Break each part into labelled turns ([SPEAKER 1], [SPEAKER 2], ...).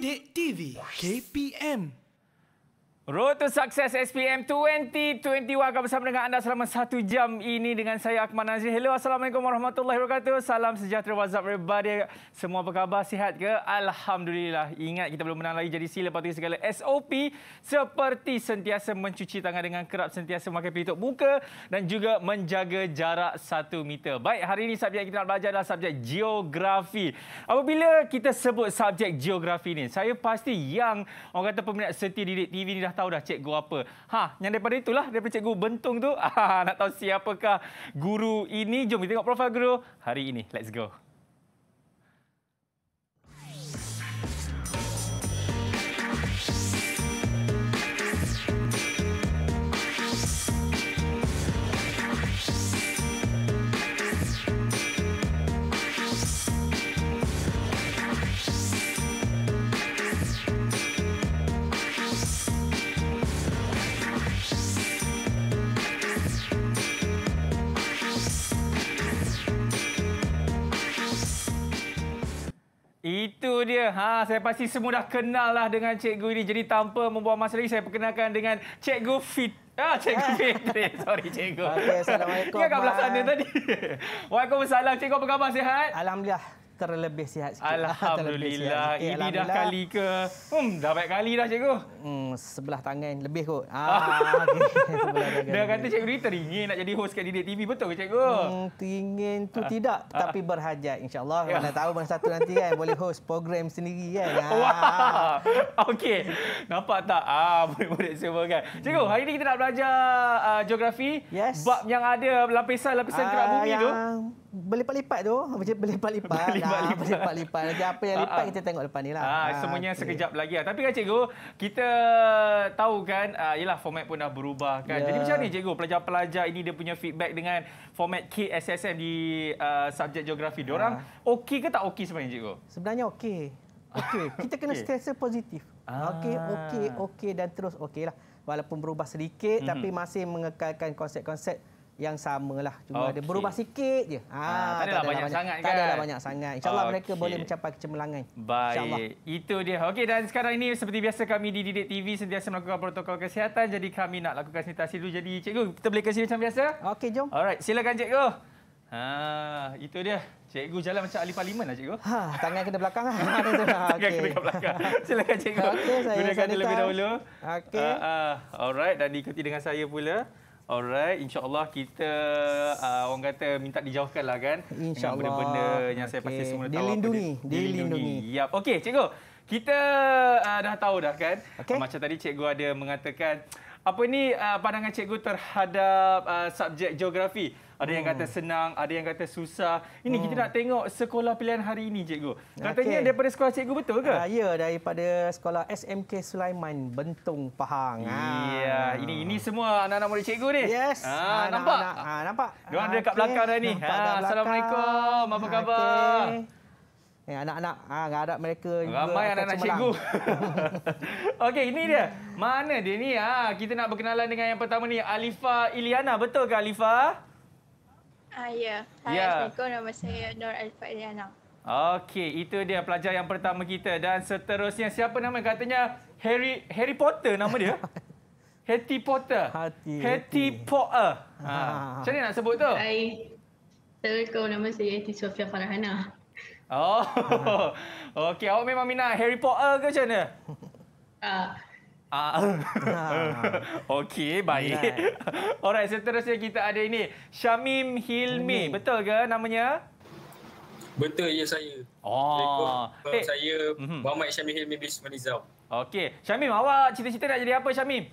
[SPEAKER 1] Sidik TV KPM Road to Success SPM 2020 akan bersama dengan anda selama satu jam ini dengan saya Akmal Nazir. Hello, Assalamualaikum warahmatullahi wabarakatuh. Salam sejahtera, what's up everybody. Semua apa khabar, sihat ke? Alhamdulillah. Ingat kita belum menang lagi jadi sila patuhi segala SOP seperti sentiasa mencuci tangan dengan kerap, sentiasa memakai pelitup muka dan juga menjaga jarak satu meter. Baik, hari ini subjek kita nak belajar adalah subjek geografi. Apabila kita sebut subjek geografi ini, saya pasti yang orang kata peminat setia didik TV ini dah tahu dah cikgu apa. Ha, yang daripada itulah, daripada cikgu bentung tu, ha, nak tahu siapakah guru ini? Jom kita tengok profil guru hari ini. Let's go. Itu dia. Ha, saya pasti semua dah kenal lah dengan cikgu ini. Jadi tanpa membuang masa lagi, saya perkenalkan dengan cikgu Fit. Ah, cikgu ah. Fitri. Sorry, cikgu. Okay, Assalamualaikum. Ingat kat belah sana tadi. Waalaikumsalam. Cikgu, apa khabar? Sihat? Alhamdulillah terlebih sihat sikit. Alhamdulillah. Sihat. Okay, Ini dah kali ke? Hmm, dah banyak kali dah cikgu. Hmm, sebelah tangan lebih kot. Ah, ah. okay. Dia kata cikgu ni teringin nak jadi host kat Didik TV. Betul ke cikgu? Hmm,
[SPEAKER 2] teringin tu ah. tidak. Ah. Tapi berhajat insyaAllah. Ya. Mana tahu mana satu nanti kan boleh host program sendiri kan.
[SPEAKER 1] Wah. Okey. Nampak tak? Ah, Murid-murid semua kan. Cikgu, hmm. hari ni kita nak belajar uh, geografi. Yes. Bab yang ada lapisan-lapisan kerak bumi yang... tu
[SPEAKER 2] berlipat-lipat tu macam berlipat-lipat berlipat-lipat lah, berlipat-lipat apa yang ah, lipat ah. kita tengok depan ni lah ha, semuanya
[SPEAKER 1] okay. sekejap lagi lah tapi kan cikgu kita tahu kan uh, yelah format pun dah berubah kan yeah. jadi ya. macam ni cikgu pelajar-pelajar ini dia punya feedback dengan format KSSM di uh, subjek geografi orang. uh. okey ke tak okey sebenarnya cikgu
[SPEAKER 2] sebenarnya okey okey kita kena okay. stress positif ah. okey okey okey dan terus okey lah walaupun berubah sedikit mm-hmm. tapi masih mengekalkan konsep-konsep yang samalah cuma okay. ada berubah sikit je. Ha, ha tak, tak ada banyak, banyak sangat kan. Tak ada banyak sangat. Insyaallah okay. mereka boleh mencapai kecemerlangan. Baik.
[SPEAKER 1] Itu dia. Okey dan sekarang ini seperti biasa kami di Didik TV sentiasa melakukan protokol kesihatan jadi kami nak lakukan sanitasi dulu jadi cikgu kita boleh ke sini macam biasa? Okey jom. Alright silakan cikgu. Ha itu dia. Cikgu jalan macam ahli parlimen lah cikgu. Ha
[SPEAKER 2] tangan kena belakang ah. tangan kena okay.
[SPEAKER 1] belakang. Silakan cikgu. Okay. saya Gunakan terlebih dahulu. Okay. Uh, ah, uh, alright dan diikuti dengan saya pula. Alright, Allah kita uh, orang kata minta dijauhkan lah kan. InsyaAllah. Dengan benda-benda yang okay. saya pasti semua dah dilindungi. dilindungi. Dilindungi. Yap. Okey, cikgu. Kita uh, dah tahu dah kan. Okay. Macam tadi cikgu ada mengatakan, apa ini uh, pandangan cikgu terhadap uh, subjek geografi. Ada yang kata hmm. senang, ada yang kata susah. Ini hmm. kita nak tengok sekolah pilihan hari ini, cikgu. Katanya okay.
[SPEAKER 2] daripada sekolah cikgu betul ke? Uh, ya, daripada sekolah SMK Sulaiman Bentong Pahang. Iya, uh. ini ini
[SPEAKER 1] semua anak-anak murid cikgu ni. Yes. Ha, ah, anak nampak. Ha,
[SPEAKER 2] uh, nampak. Dia ada dekat okay. belakang dah ni. Ha, uh, assalamualaikum. Apa khabar? Okay. Eh, anak-anak, ah, ada mereka juga. Ramai anak-anak cikgu. Okey, ini dia.
[SPEAKER 1] Hmm. Mana dia ni? Ah, kita nak berkenalan dengan yang pertama ni, Alifa Iliana. Betul ke Alifa?
[SPEAKER 2] Ah, ya. ya. Assalamualaikum. Nama saya Nur Alfa Eliana.
[SPEAKER 1] Okey, itu dia pelajar yang pertama kita. Dan seterusnya, siapa nama katanya? Harry Harry Potter nama dia? Harry Potter. Hattie. Hattie Potter. Ha. ha. Macam nak sebut tu?
[SPEAKER 2] Hai. Assalamualaikum. Nama saya Hattie Sofia Farhana.
[SPEAKER 1] Oh. Okey, awak memang minat Harry Potter ke macam mana? Ah. Ah. Uh, Okey, baik. Alright, seterusnya kita ada ini Syamim Hilmi. Hilmi. Betul ke namanya? Betul ya saya. Oh. Eh. Saya, hey. Mhm. saya Muhammad Syamim Hilmi bin Manizau. Okey, Syamim awak cita-cita nak jadi apa Syamim?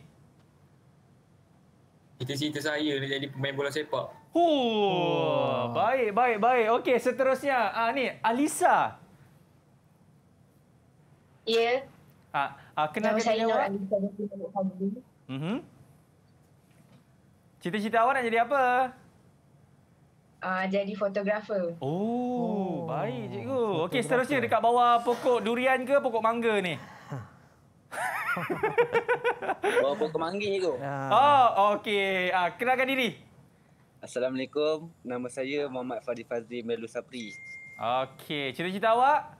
[SPEAKER 1] Cita-cita saya nak jadi pemain bola sepak. Hu, oh. baik baik baik. Okey, seterusnya ah ni Alisa. Ya. Yeah. Uh, kenal Nama saya Nur
[SPEAKER 2] Mhm.
[SPEAKER 1] Uh-huh. Cita-cita awak nak jadi apa?
[SPEAKER 2] Uh, jadi fotografer. Oh, oh, baik
[SPEAKER 1] cikgu. Okey, seterusnya dekat bawah pokok durian ke pokok mangga ni? Bawa pokok mangga ni, cikgu. Oh, okey. Uh, kenalkan diri. Assalamualaikum. Nama saya Muhammad Fadil Fazli Melusapri. Sapri. Okey, cita-cita awak?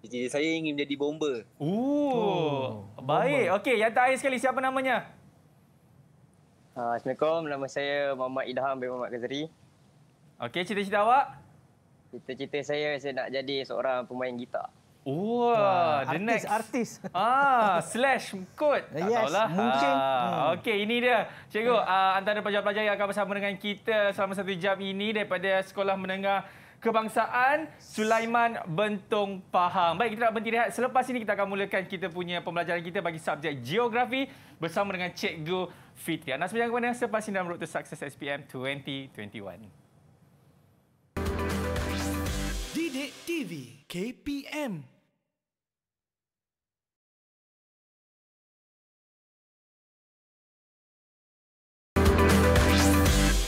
[SPEAKER 1] Jadi saya ingin menjadi bomber. Ooh. Oh, Baik. Okey, yang terakhir sekali siapa namanya? Uh, Assalamualaikum. Nama saya Muhammad Idham bin Muhammad Ghazari. Okey, cerita cita awak? cerita cita saya saya nak jadi seorang pemain gitar. Wah, wow, the artis, next artis. Ah, slash kod. Yes, tak tahulah. mungkin. Ah, hmm. Okey, ini dia. Cikgu, yeah. ah, antara pelajar-pelajar yang akan bersama dengan kita selama satu jam ini daripada sekolah menengah kebangsaan Sulaiman Bentong Pahang. Baik, kita nak berhenti rehat. Selepas ini kita akan mulakan kita punya pembelajaran kita bagi subjek geografi bersama dengan Cikgu Fitri. Anas berjalan kepada selepas ini dalam Road to SPM 2021. Didik TV
[SPEAKER 3] KPM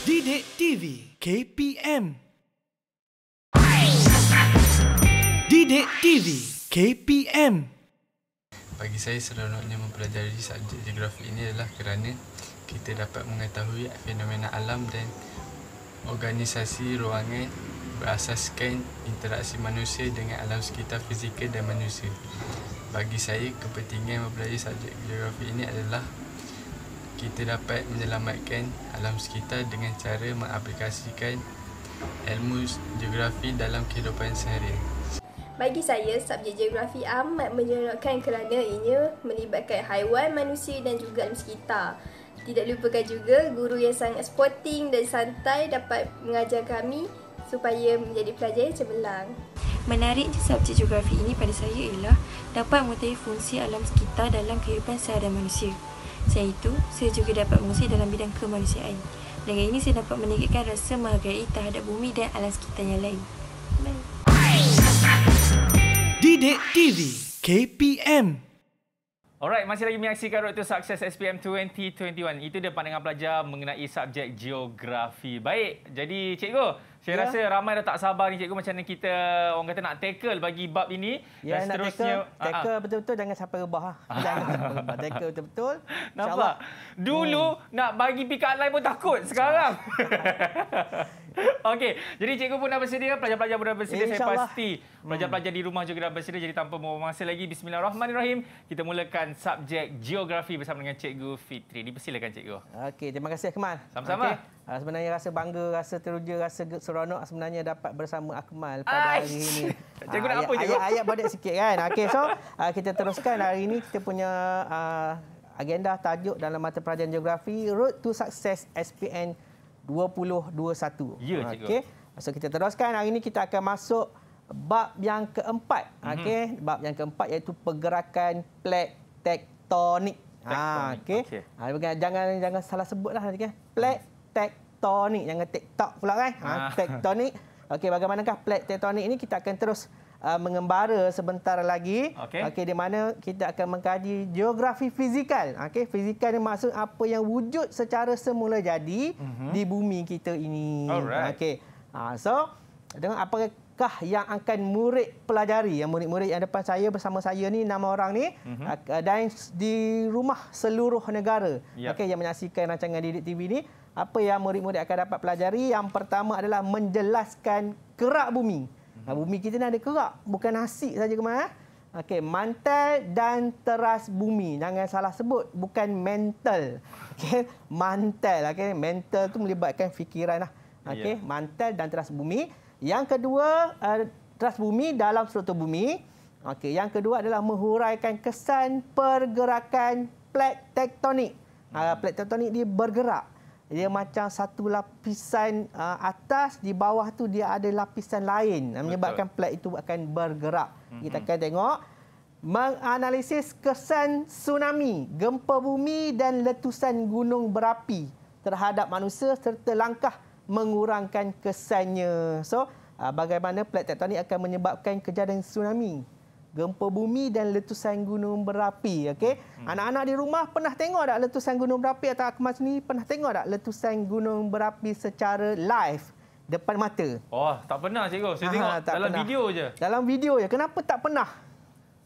[SPEAKER 3] Didik TV KPM
[SPEAKER 1] Didik TV KPM Bagi saya seronoknya mempelajari subjek geografi ini adalah kerana kita dapat mengetahui fenomena alam dan organisasi ruangan berasaskan interaksi manusia dengan alam sekitar fizikal dan manusia. Bagi saya, kepentingan mempelajari subjek geografi ini adalah kita dapat menyelamatkan alam sekitar dengan cara mengaplikasikan ilmu geografi dalam kehidupan sehari bagi saya, subjek geografi amat menyeronokkan kerana ianya melibatkan haiwan, manusia dan juga alam sekitar. Tidak lupakan juga guru yang sangat sporting dan santai dapat mengajar kami supaya menjadi pelajar yang cemerlang. Menarik subjek geografi ini pada saya ialah dapat mengetahui fungsi alam sekitar dalam kehidupan seharian manusia. Selain itu, saya juga dapat mengusir dalam bidang kemanusiaan. Dengan ini, saya dapat meningkatkan rasa menghargai terhadap bumi dan alam sekitar yang lain. Baik. Bidik TV KPM Alright, masih lagi menyaksikan Road to Success SPM 2021. Itu dia pandangan pelajar mengenai subjek geografi. Baik, jadi cikgu, saya ya. rasa ramai dah tak sabar ni cikgu macam mana kita orang kata nak tackle bagi bab ini. Ya, dan seterusnya, nak tackle, ah, ah. tackle
[SPEAKER 2] betul-betul jangan sampai rebah. Ah. Jangan sampai rebah. Tackle
[SPEAKER 1] betul-betul. Nampak? Dulu hmm. nak bagi pick up line pun takut. Sekarang. Okey, jadi cikgu pun dah bersedia, pelajar-pelajar pun dah bersedia, saya pasti. Pelajar-pelajar di rumah juga dah bersedia, jadi tanpa membuang masa lagi, bismillahirrahmanirrahim. Kita mulakan subjek geografi bersama dengan cikgu Fitri. Dipersilakan cikgu.
[SPEAKER 2] Okey, terima kasih Akmal. Sama-sama. Okay. Ah, sebenarnya rasa bangga, rasa teruja, rasa seronok sebenarnya dapat bersama Akmal pada Aish. hari ini. Cikgu nak ah, apa cikgu? Ayat-ayat bodek sikit kan. Okey, so ah, kita teruskan hari ini kita punya... Agenda tajuk dalam mata pelajaran geografi, Road to Success SPN 2020. 2021. Ya, okey. So kita teruskan hari ini kita akan masuk bab yang keempat. Mm-hmm. Okey, bab yang keempat iaitu pergerakan plat tektonik. Ha, ah, okey. Okay. Ah, jangan jangan salah sebut lah kan. Plat tektonik jangan TikTok pula kan. Ha, ah, tektonik. Okey, bagaimanakah plat tektonik ini kita akan terus uh, mengembara sebentar lagi. Okey. Okay, di mana kita akan mengkaji geografi fizikal. Okey, fizikal ni maksud apa yang wujud secara semula jadi mm-hmm. di bumi kita ini. Okey. Uh, so dengan apakah yang akan murid pelajari, yang murid-murid yang depan saya bersama saya ni nama orang ni mm-hmm. dan di rumah seluruh negara. Yep. Ya. Okey, yang menyaksikan rancangan Didik TV ni apa yang murid-murid akan dapat pelajari? Yang pertama adalah menjelaskan kerak bumi. Nah, bumi kita ni ada kerak, bukan nasi saja kemar. Eh? Okey, mantel dan teras bumi. Jangan salah sebut, bukan mental. Okey, mantel. Okey, mental tu melibatkan fikiran lah. Okey, yeah. mantel dan teras bumi. Yang kedua, eh, teras bumi dalam struktur bumi. Okey, yang kedua adalah menghuraikan kesan pergerakan plat tektonik. Uh, ah, plat tektonik dia bergerak dia macam satu lapisan uh, atas di bawah tu dia ada lapisan lain Betul. menyebabkan plat itu akan bergerak hmm. kita akan tengok menganalisis kesan tsunami gempa bumi dan letusan gunung berapi terhadap manusia serta langkah mengurangkan kesannya so uh, bagaimana plat tektonik akan menyebabkan kejadian tsunami gempa bumi dan letusan gunung berapi. okay? hmm. anak-anak di rumah pernah tengok tak letusan gunung berapi atau akmal ni pernah tengok tak letusan gunung berapi secara live depan mata?
[SPEAKER 1] oh, tak pernah cikgu. Saya Aha, tengok dalam pernah. video je.
[SPEAKER 2] Dalam video je. Kenapa tak pernah?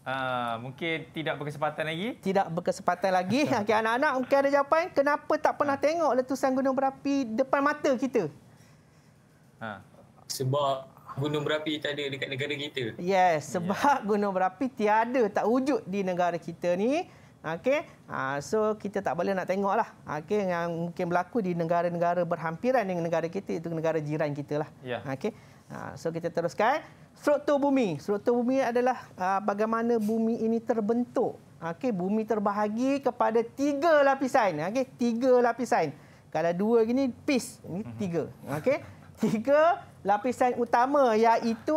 [SPEAKER 1] Uh, mungkin tidak berkesempatan lagi.
[SPEAKER 2] Tidak berkesempatan lagi. Okey, anak-anak mungkin ada jawapan. Kenapa tak pernah ha. tengok letusan gunung berapi depan mata kita?
[SPEAKER 1] Ha. Sebab gunung berapi tak ada dekat negara kita.
[SPEAKER 2] Yes, ya. sebab yeah. gunung berapi tiada, tak wujud di negara kita ni. Okey. Ha, so kita tak boleh nak tengoklah. Okey, yang mungkin berlaku di negara-negara berhampiran dengan negara kita itu negara jiran kita lah. Yeah. Okey. Ha, so kita teruskan. Struktur bumi. Struktur bumi adalah uh, bagaimana bumi ini terbentuk. Okey, bumi terbahagi kepada tiga lapisan. Okey, tiga lapisan. Kalau dua gini, piece. Ini mhm. tiga. Okey. Tiga, lapisan utama iaitu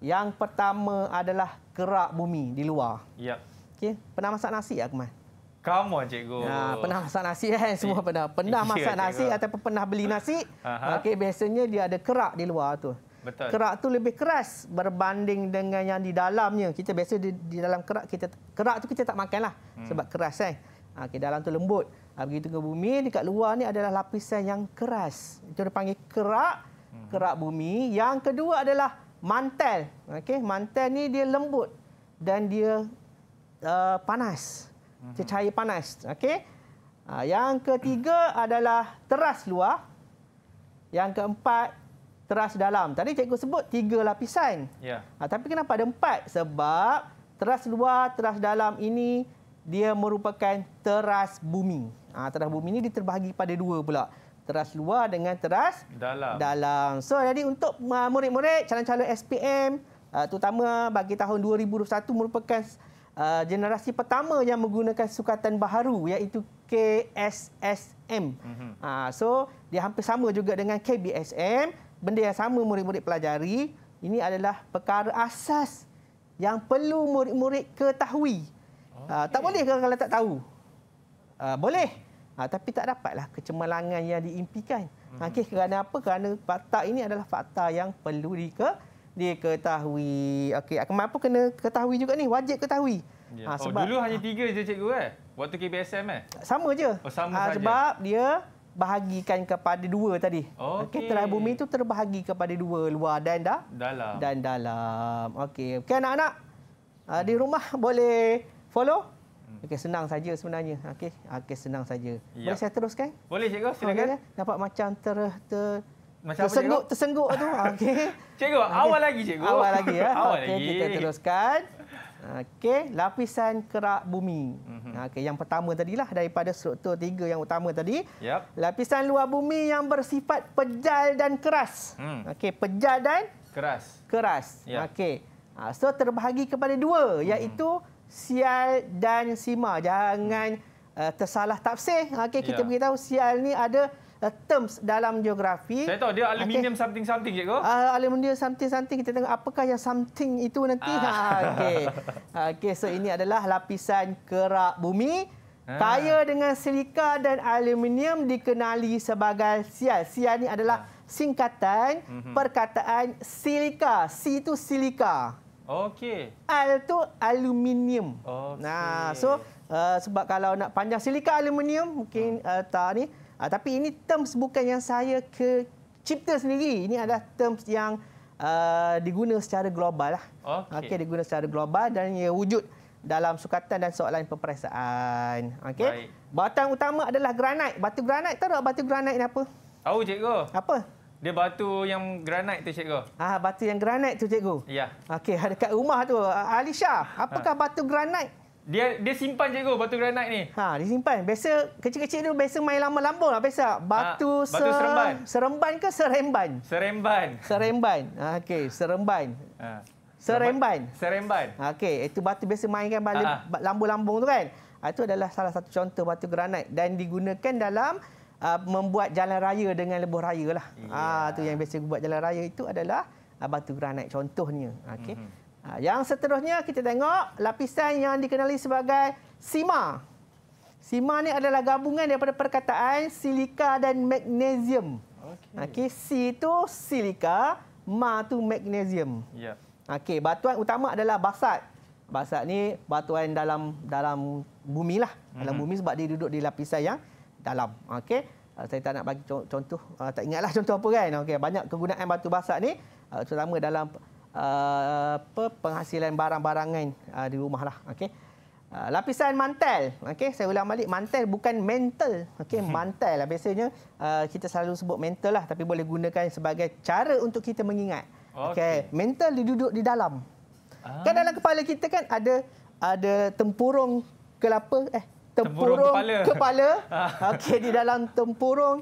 [SPEAKER 2] yang pertama adalah kerak bumi di luar. Ya. Okey, pernah masak nasi tak, Kemal?
[SPEAKER 1] Kamu, cikgu. Ha, pernah masak nasi kan? Semua pernah. Pernah e- masak cikgu. nasi
[SPEAKER 2] ataupun pernah beli nasi, okey, biasanya dia ada kerak di luar tu. Betul. Kerak tu lebih keras berbanding dengan yang di dalamnya. Kita biasa di, di dalam kerak kita kerak tu kita tak makanlah hmm. sebab keras kan. Ha, okay, dalam tu lembut. Begitu ke bumi, dekat luar ni adalah lapisan yang keras. Itu panggil kerak, hmm. kerak bumi. Yang kedua adalah mantel. Okey, mantel ni dia lembut dan dia uh, panas. Hmm. Cahaya panas. Okey. Uh, yang ketiga adalah teras luar. Yang keempat teras dalam. Tadi cikgu sebut tiga lapisan. Ya. Yeah. tapi kenapa ada empat? Sebab teras luar, teras dalam ini dia merupakan teras bumi. Ha, teras bumi ini diterbahagi pada dua pula. Teras luar dengan teras dalam. dalam. So, jadi untuk uh, murid-murid, calon-calon SPM, uh, ha, terutama bagi tahun 2021 merupakan uh, generasi pertama yang menggunakan sukatan baharu iaitu KSSM. Mm-hmm. Uh, ha, so, dia hampir sama juga dengan KBSM. Benda yang sama murid-murid pelajari, ini adalah perkara asas yang perlu murid-murid ketahui. Okay. Uh, tak boleh kalau tak tahu. Uh, boleh. Ha, tapi tak dapatlah kecemerlangan yang diimpikan. Hmm. Ha, okay, kerana apa? Kerana fakta ini adalah fakta yang perlu dike, diketahui. Okay, kenapa kena ketahui juga ni? Wajib ketahui.
[SPEAKER 1] Ya. Ha, oh, sebab, oh, dulu hanya tiga je cikgu eh? Waktu KBSM eh? Sama
[SPEAKER 2] je. Oh, sama ha, sebab dia bahagikan kepada dua tadi. Okey. Okay, telah bumi itu terbahagi kepada dua, luar dan da,
[SPEAKER 1] dalam. Dan
[SPEAKER 2] dalam. Okey. Okey anak-anak. Uh, di rumah boleh follow Hmm. Okey senang saja sebenarnya. Okey, okey senang saja. Ya. Boleh saya teruskan? Boleh cikgu, silakan. Okay. Ya. Nampak macam ter ter macam tersengguk, apa, tersengguk tu. Okey. Cikgu, okay. awal lagi cikgu. Awal lagi ya. awal okay, lagi. Kita teruskan. Okey, lapisan kerak bumi. Mhm. Okey, yang pertama tadilah daripada struktur tiga yang utama tadi. Yep. Lapisan luar bumi yang bersifat pejal dan keras. Hmm. Okey, pejal dan keras. Keras. Yep. Okey. Ah, so terbahagi kepada dua hmm. iaitu hmm sial dan sima. Jangan uh, tersalah tafsir. Okey, kita ya. beritahu sial ni ada eh, terms dalam geografi. Saya tahu dia aluminium okay.
[SPEAKER 1] something something cikgu. Ah
[SPEAKER 2] uh, aluminium something something kita tengok apakah yang something itu nanti. Ah. Ha okey. Okey so ini adalah lapisan kerak bumi ah. kaya dengan silika dan aluminium dikenali sebagai sial. Sial ni adalah ah. singkatan mhm. perkataan silika. Si itu silika.
[SPEAKER 1] Okey.
[SPEAKER 2] Al tu aluminium. Okay. Nah, so uh, sebab kalau nak panjang silika aluminium mungkin ah. uh, tak ni. Uh, tapi ini terms bukan yang saya ke cipta sendiri. Ini adalah terms yang uh, diguna secara global lah. Okey. Okay, diguna secara global dan ia wujud dalam sukatan dan soalan peperiksaan. Okey. Batang utama adalah granit. Batu granat tak batu granit ni apa?
[SPEAKER 1] Tahu cikgu. Apa? Dia batu yang granit tu cikgu.
[SPEAKER 2] Ah batu yang granit tu cikgu. Ya. Okey, ada kat rumah tu Alisha, apakah ha. batu granit?
[SPEAKER 1] Dia dia simpan cikgu
[SPEAKER 2] batu granit ni. Ha, dia simpan. Biasa kecil-kecil tu biasa main lama lambung lah biasa. Ha, batu, ha, batu se seremban. Seremban ke seremban? Seremban. Seremban. Ha, okey, seremban. Ha. Seremban. Seremban. Okey, itu batu biasa mainkan balik ha, lambung-lambung tu kan? Itu adalah salah satu contoh batu granit dan digunakan dalam uh, membuat jalan raya dengan lebuh raya lah. Yeah. Hmm. Uh, ya. tu yang biasa buat jalan raya itu adalah uh, batu granit contohnya. Okay. Mm-hmm. Uh, ah, yang seterusnya kita tengok lapisan yang dikenali sebagai sima. Sima ni adalah gabungan daripada perkataan silika dan magnesium. Okay. Okay. C itu silika, ma tu magnesium. Yeah. Okay. Batuan utama adalah basalt. Basalt ni batuan dalam dalam bumi lah. Dalam mm-hmm. bumi sebab dia duduk di lapisan yang dalam. Okey. Ah, saya tak nak bagi contoh, ah, tak ingatlah contoh apa kan. Okey, banyak kegunaan batu basah ni ah, terutama dalam apa penghasilan barang-barangan di rumahlah, lah. Okey. lapisan mantel. Okey, saya ulang balik mantel bukan mental. Okey, mhm. mantel lah biasanya kita selalu sebut mental lah tapi boleh gunakan sebagai cara untuk kita mengingat. Okey, okay. mental duduk di dalam. Kan ah. Kan dalam kepala kita kan ada ada tempurung kelapa eh tempurung, tempurung kepala. kepala. Ah. Okey, di dalam tempurung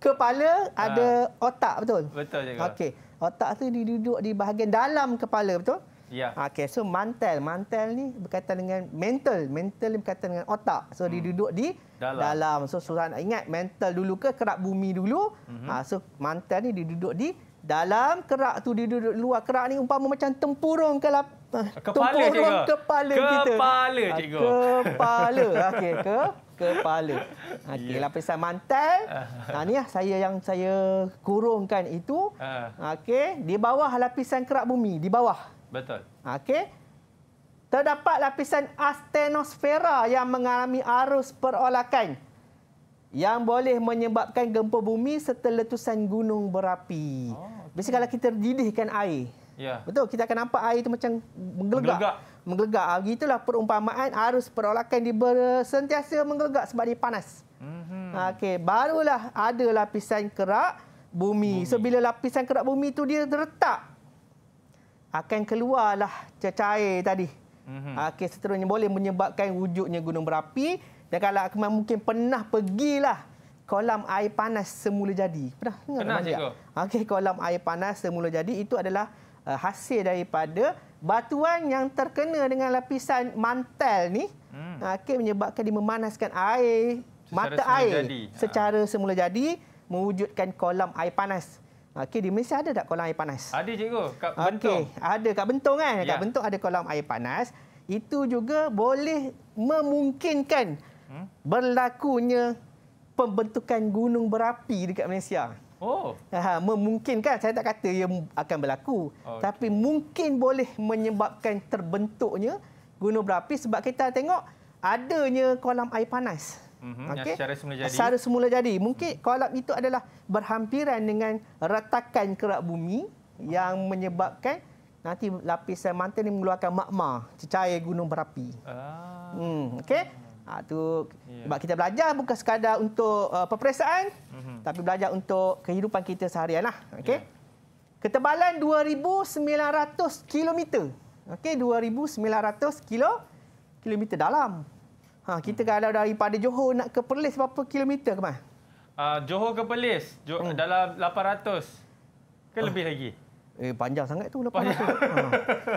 [SPEAKER 2] kepala ada ah. otak, betul? Betul juga. Okey, otak tu duduk di bahagian dalam kepala, betul? Ya. Okey, so mantel. Mantel ni berkaitan dengan mental. Mental ni berkaitan dengan otak. So, hmm. dia duduk di dalam. dalam. So, Surah nak ingat mental dulu ke kerak bumi dulu. Hmm. so, mantel ni dia duduk di dalam kerak tu dia duduk luar kerak ni umpama macam tempurung ke kepala cikgu. kepala kita. Kepala ah, cikgu. Kepala. Okey, ke kepala. Okey, yeah. lapisan mantel. Ha ni lah saya yang saya kurungkan itu. Okey, di bawah lapisan kerak bumi, di bawah. Betul. Okey. Terdapat lapisan astenosfera yang mengalami arus perolakan yang boleh menyebabkan gempa bumi setelah letusan gunung berapi. Oh, okay. Biasanya kalau kita didihkan air, Yeah. Betul, kita akan nampak air itu macam menggelegak. Menggelegak. Begitulah ah, perumpamaan arus perolakan di sentiasa menggelegak sebab dia panas. Mm-hmm. Okey, barulah ada lapisan kerak bumi. bumi. So bila lapisan kerak bumi itu dia terletak akan keluarlah cecair tadi. Mm-hmm. Okey, seterusnya boleh menyebabkan wujudnya gunung berapi dan kalau akan mungkin pernah pergilah kolam air panas semula jadi. Pernah dengar? Pernah, Okey, kolam air panas semula jadi itu adalah Uh, hasil daripada batuan yang terkena dengan lapisan mantel ni hmm. Uh, akhir menyebabkan memanaskan air secara mata air jadi. secara ha. semula jadi mewujudkan kolam air panas. Okey ah, di Malaysia ada tak kolam air panas?
[SPEAKER 1] Ada cikgu kat bentong.
[SPEAKER 2] Okey, ada kat bentong eh? kan? Ya. Kat bentong ada kolam air panas. Itu juga boleh memungkinkan hmm? berlakunya pembentukan gunung berapi dekat Malaysia. Oh. Ha, memungkinkan saya tak kata ia akan berlaku, okay. Oh, tapi mungkin boleh menyebabkan terbentuknya gunung berapi sebab kita tengok adanya kolam air panas. Mm
[SPEAKER 3] -hmm. okay. Secara semula jadi. Secara
[SPEAKER 2] semula jadi. Mungkin hmm. kolam itu adalah berhampiran dengan retakan kerak bumi yang menyebabkan nanti lapisan mantan ini mengeluarkan magma, cecair gunung berapi.
[SPEAKER 3] Ah.
[SPEAKER 2] Hmm. Okay. Ha, tu yeah. sebab kita belajar bukan sekadar untuk uh, peperiksaan mm-hmm. tapi belajar untuk kehidupan kita seharianlah. Okey. Yeah. Ketebalan 2900 km. Okey, 2900 kilo kilometer dalam. Ha, kita kalau hmm. kalau daripada Johor nak ke Perlis berapa kilometer ke, Mas?
[SPEAKER 1] Uh, ah, Johor ke Perlis, jo- hmm. dalam 800 ke uh. lebih lagi.
[SPEAKER 2] Eh, panjang sangat tu lepas panjang. tu. Ha.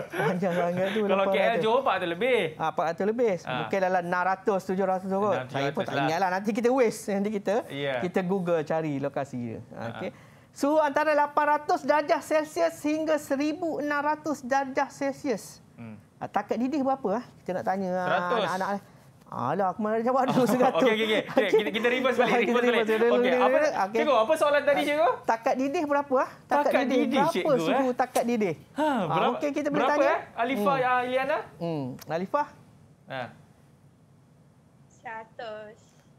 [SPEAKER 2] Panjang sangat tu lepas Kalau KL tu. Johor 400 lebih. Ha, ah, 400 lebih. Ha. Mungkin dalam 600, 700 kot. Saya pun tak jelas. ingat lah. lah. Nanti kita waste. Nanti kita yeah. kita Google cari lokasi dia. Ha, ah, okay. ha. Suhu antara 800 darjah Celsius hingga 1,600 darjah Celsius. Hmm. Ha, takat didih berapa? Kita nak tanya anak-anak. Alah, aku mana jawab dulu sekarang tu. Okey, okey, okey. Kita, kita reverse balik. kita reverse balik. Okey, apa, okay. cikgu, apa soalan tadi, cikgu? Takat didih berapa? Ah? Takat, takat didih, didih berapa, cikgu? suhu eh? takat didih? Ha, ah, berapa? Okey, kita boleh tanya. Berapa, eh? Alifah, hmm. uh, Iliana? Hmm, Alifah? Ha. Seratus.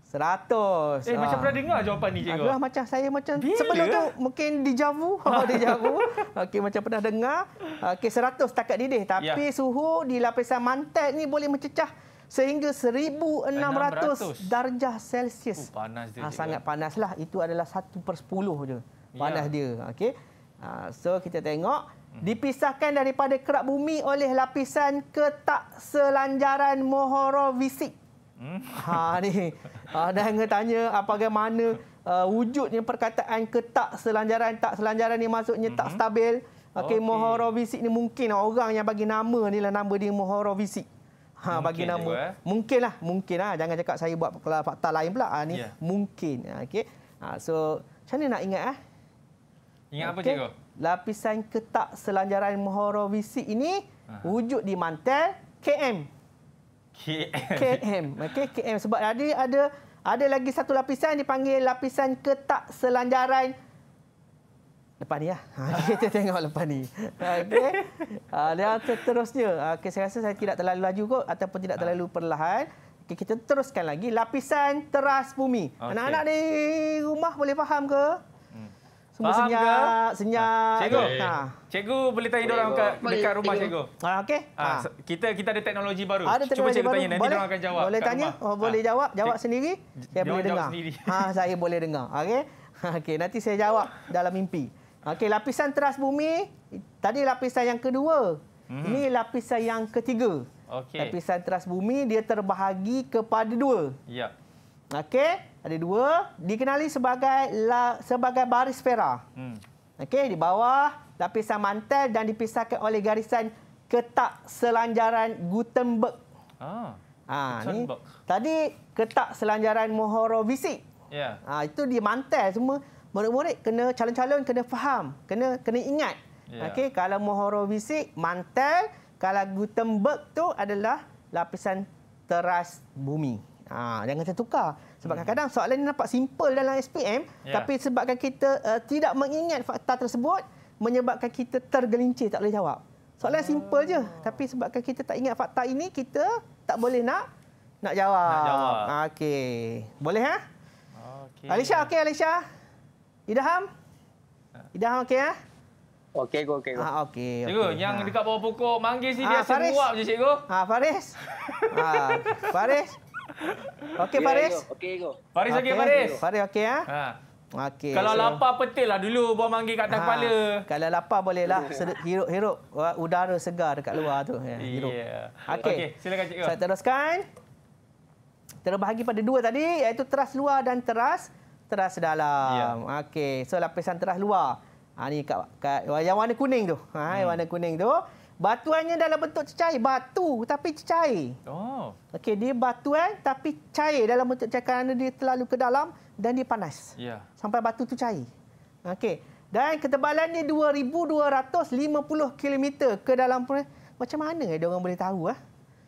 [SPEAKER 2] Seratus. Eh, ha. macam ah. pernah dengar jawapan ni, cikgu? Adalah macam saya macam Bila? sebelum tu mungkin dijavu, oh, dijavu. Okey, macam pernah dengar. Okey, seratus takat didih. Ya. Tapi ya. suhu di lapisan mantet ni boleh mencecah sehingga 1600, 1600. darjah Celsius. Uh, panas dia. Ha, sangat panaslah. Itu adalah satu per sepuluh je ya. panas ya. dia. Okay, Ha, ah, so kita tengok hmm. dipisahkan daripada kerak bumi oleh lapisan ketak selanjaran Mohorovicic. Hmm. Ha ni. Ada ah, yang tanya apa bagaimana uh, wujudnya perkataan ketak selanjaran tak selanjaran ni maksudnya tak hmm. stabil. Okey okay. Mohorovicic ni mungkin orang yang bagi nama ni lah nama dia Mohorovicic. Ha, mungkin bagi nama. eh? Mungkinlah, mungkinlah. Jangan cakap saya buat fakta lain pula. Ha, ni yeah. mungkin. Ha, okay. Ha, so, macam mana nak ingat? Eh? Ingat okay. apa, cikgu? Lapisan ketak selanjaran mohorovisi ini ha. wujud di mantel KM. KM. KM. Okay, KM. Sebab tadi ada ada lagi satu lapisan dipanggil lapisan ketak selanjaran Lepas ni lah. Ha, kita tengok lepas ni. Okey. Yang ha, terusnya ha, Okay, saya rasa saya tidak terlalu laju kot ataupun tidak ah. terlalu perlahan. Okay, kita teruskan lagi. Lapisan teras bumi. Anak-anak okay. di rumah boleh faham ke? Hmm. Semua faham senyap, ke? senyap. Cikgu, ha.
[SPEAKER 1] cikgu boleh tanya diorang dekat, dekat rumah cikgu. cikgu. Ha, Okey. Ah, ha. Kita kita ada teknologi baru. Ada teknologi Cuma cikgu baru. tanya, nanti boleh? akan jawab. Boleh tanya, oh, boleh ha. jawab. Jawab sendiri.
[SPEAKER 2] Saya boleh dengar. Ha, saya boleh dengar. Okey. Okey, nanti saya jawab dalam mimpi. Okey, lapisan teras bumi tadi lapisan yang kedua. Hmm. Ini lapisan yang ketiga. Okay. Lapisan teras bumi dia terbahagi kepada dua. Ya. Okey, ada dua dikenali sebagai la, sebagai baris fera. Hmm. Okey, di bawah lapisan mantel dan dipisahkan oleh garisan ketak selanjaran Gutenberg. Ah. Ha, Ni, tadi ketak selanjaran Mohorovicic. Ya. Yeah. itu di mantel semua murid-murid kena calon-calon kena faham, kena kena ingat. Yeah. Okey, kalau Mohorovicic mantel, kalau Gutenberg tu adalah lapisan teras bumi. Ha, jangan tertukar. Sebab hmm. kadang-kadang soalan ini nampak simple dalam SPM, yeah. tapi sebabkan kita uh, tidak mengingat fakta tersebut, menyebabkan kita tergelincir tak boleh jawab. Soalan hmm. simple je, tapi sebabkan kita tak ingat fakta ini, kita tak boleh nak nak jawab. Nak jawab. Okey. Boleh ha? Okey. Alisha, okey Alisha. Idham? Idham okey ah? Okey, okey, okey. Ah, okey. Cikgu, okay. yang ha. dekat
[SPEAKER 1] bawah pokok manggis ni ha, ah, biasa Faris. buap je cikgu.
[SPEAKER 2] Ha, Faris. ha, Faris.
[SPEAKER 1] Okey, Faris. Okey, cikgu. Okay, Faris okey, Faris.
[SPEAKER 2] Faris okey ah? Ha. Okey. Kalau so. lapar
[SPEAKER 1] petil lah dulu buat manggis kat atas ha. kepala.
[SPEAKER 2] Kalau lapar boleh lah hirup-hirup udara segar dekat luar tu. Ya, yeah. hirup. Okey. Okey, silakan cikgu. Saya teruskan. Terbahagi pada dua tadi iaitu teras luar dan teras teras dalam. Yeah. Okey, so lapisan teras luar. Ha, ni kat, kat, yang warna kuning tu. Ha, hmm. warna kuning tu. Batuannya dalam bentuk cecair. Batu tapi cecair. Oh. Okey, dia batu eh, tapi cair dalam bentuk cecair kerana dia terlalu ke dalam dan dia panas. Yeah. Sampai batu tu cair. Okey. Dan ketebalannya 2,250 km ke dalam. Macam mana eh, dia orang boleh tahu? Eh?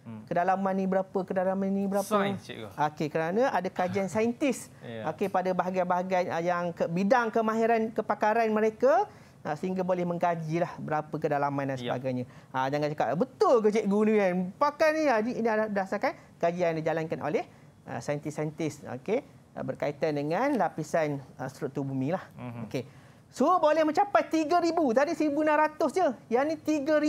[SPEAKER 2] Hmm. Kedalaman ni berapa, kedalaman ni berapa. Sains, cikgu. Okey, kerana ada kajian saintis yeah. okay, pada bahagian-bahagian ah, yang ke, bidang kemahiran, kepakaran mereka ah, sehingga boleh mengkaji lah berapa kedalaman dan ya. sebagainya. Yeah. Ha, jangan cakap, betul ke cikgu ni kan? Pakai ni, ah, ini ini dasarkan kajian yang dijalankan oleh uh, saintis-saintis. Okey, berkaitan dengan lapisan uh, struktur bumi lah. Mm -hmm. Okey. So boleh mencapai 3000. Tadi 1600 je. Yang ni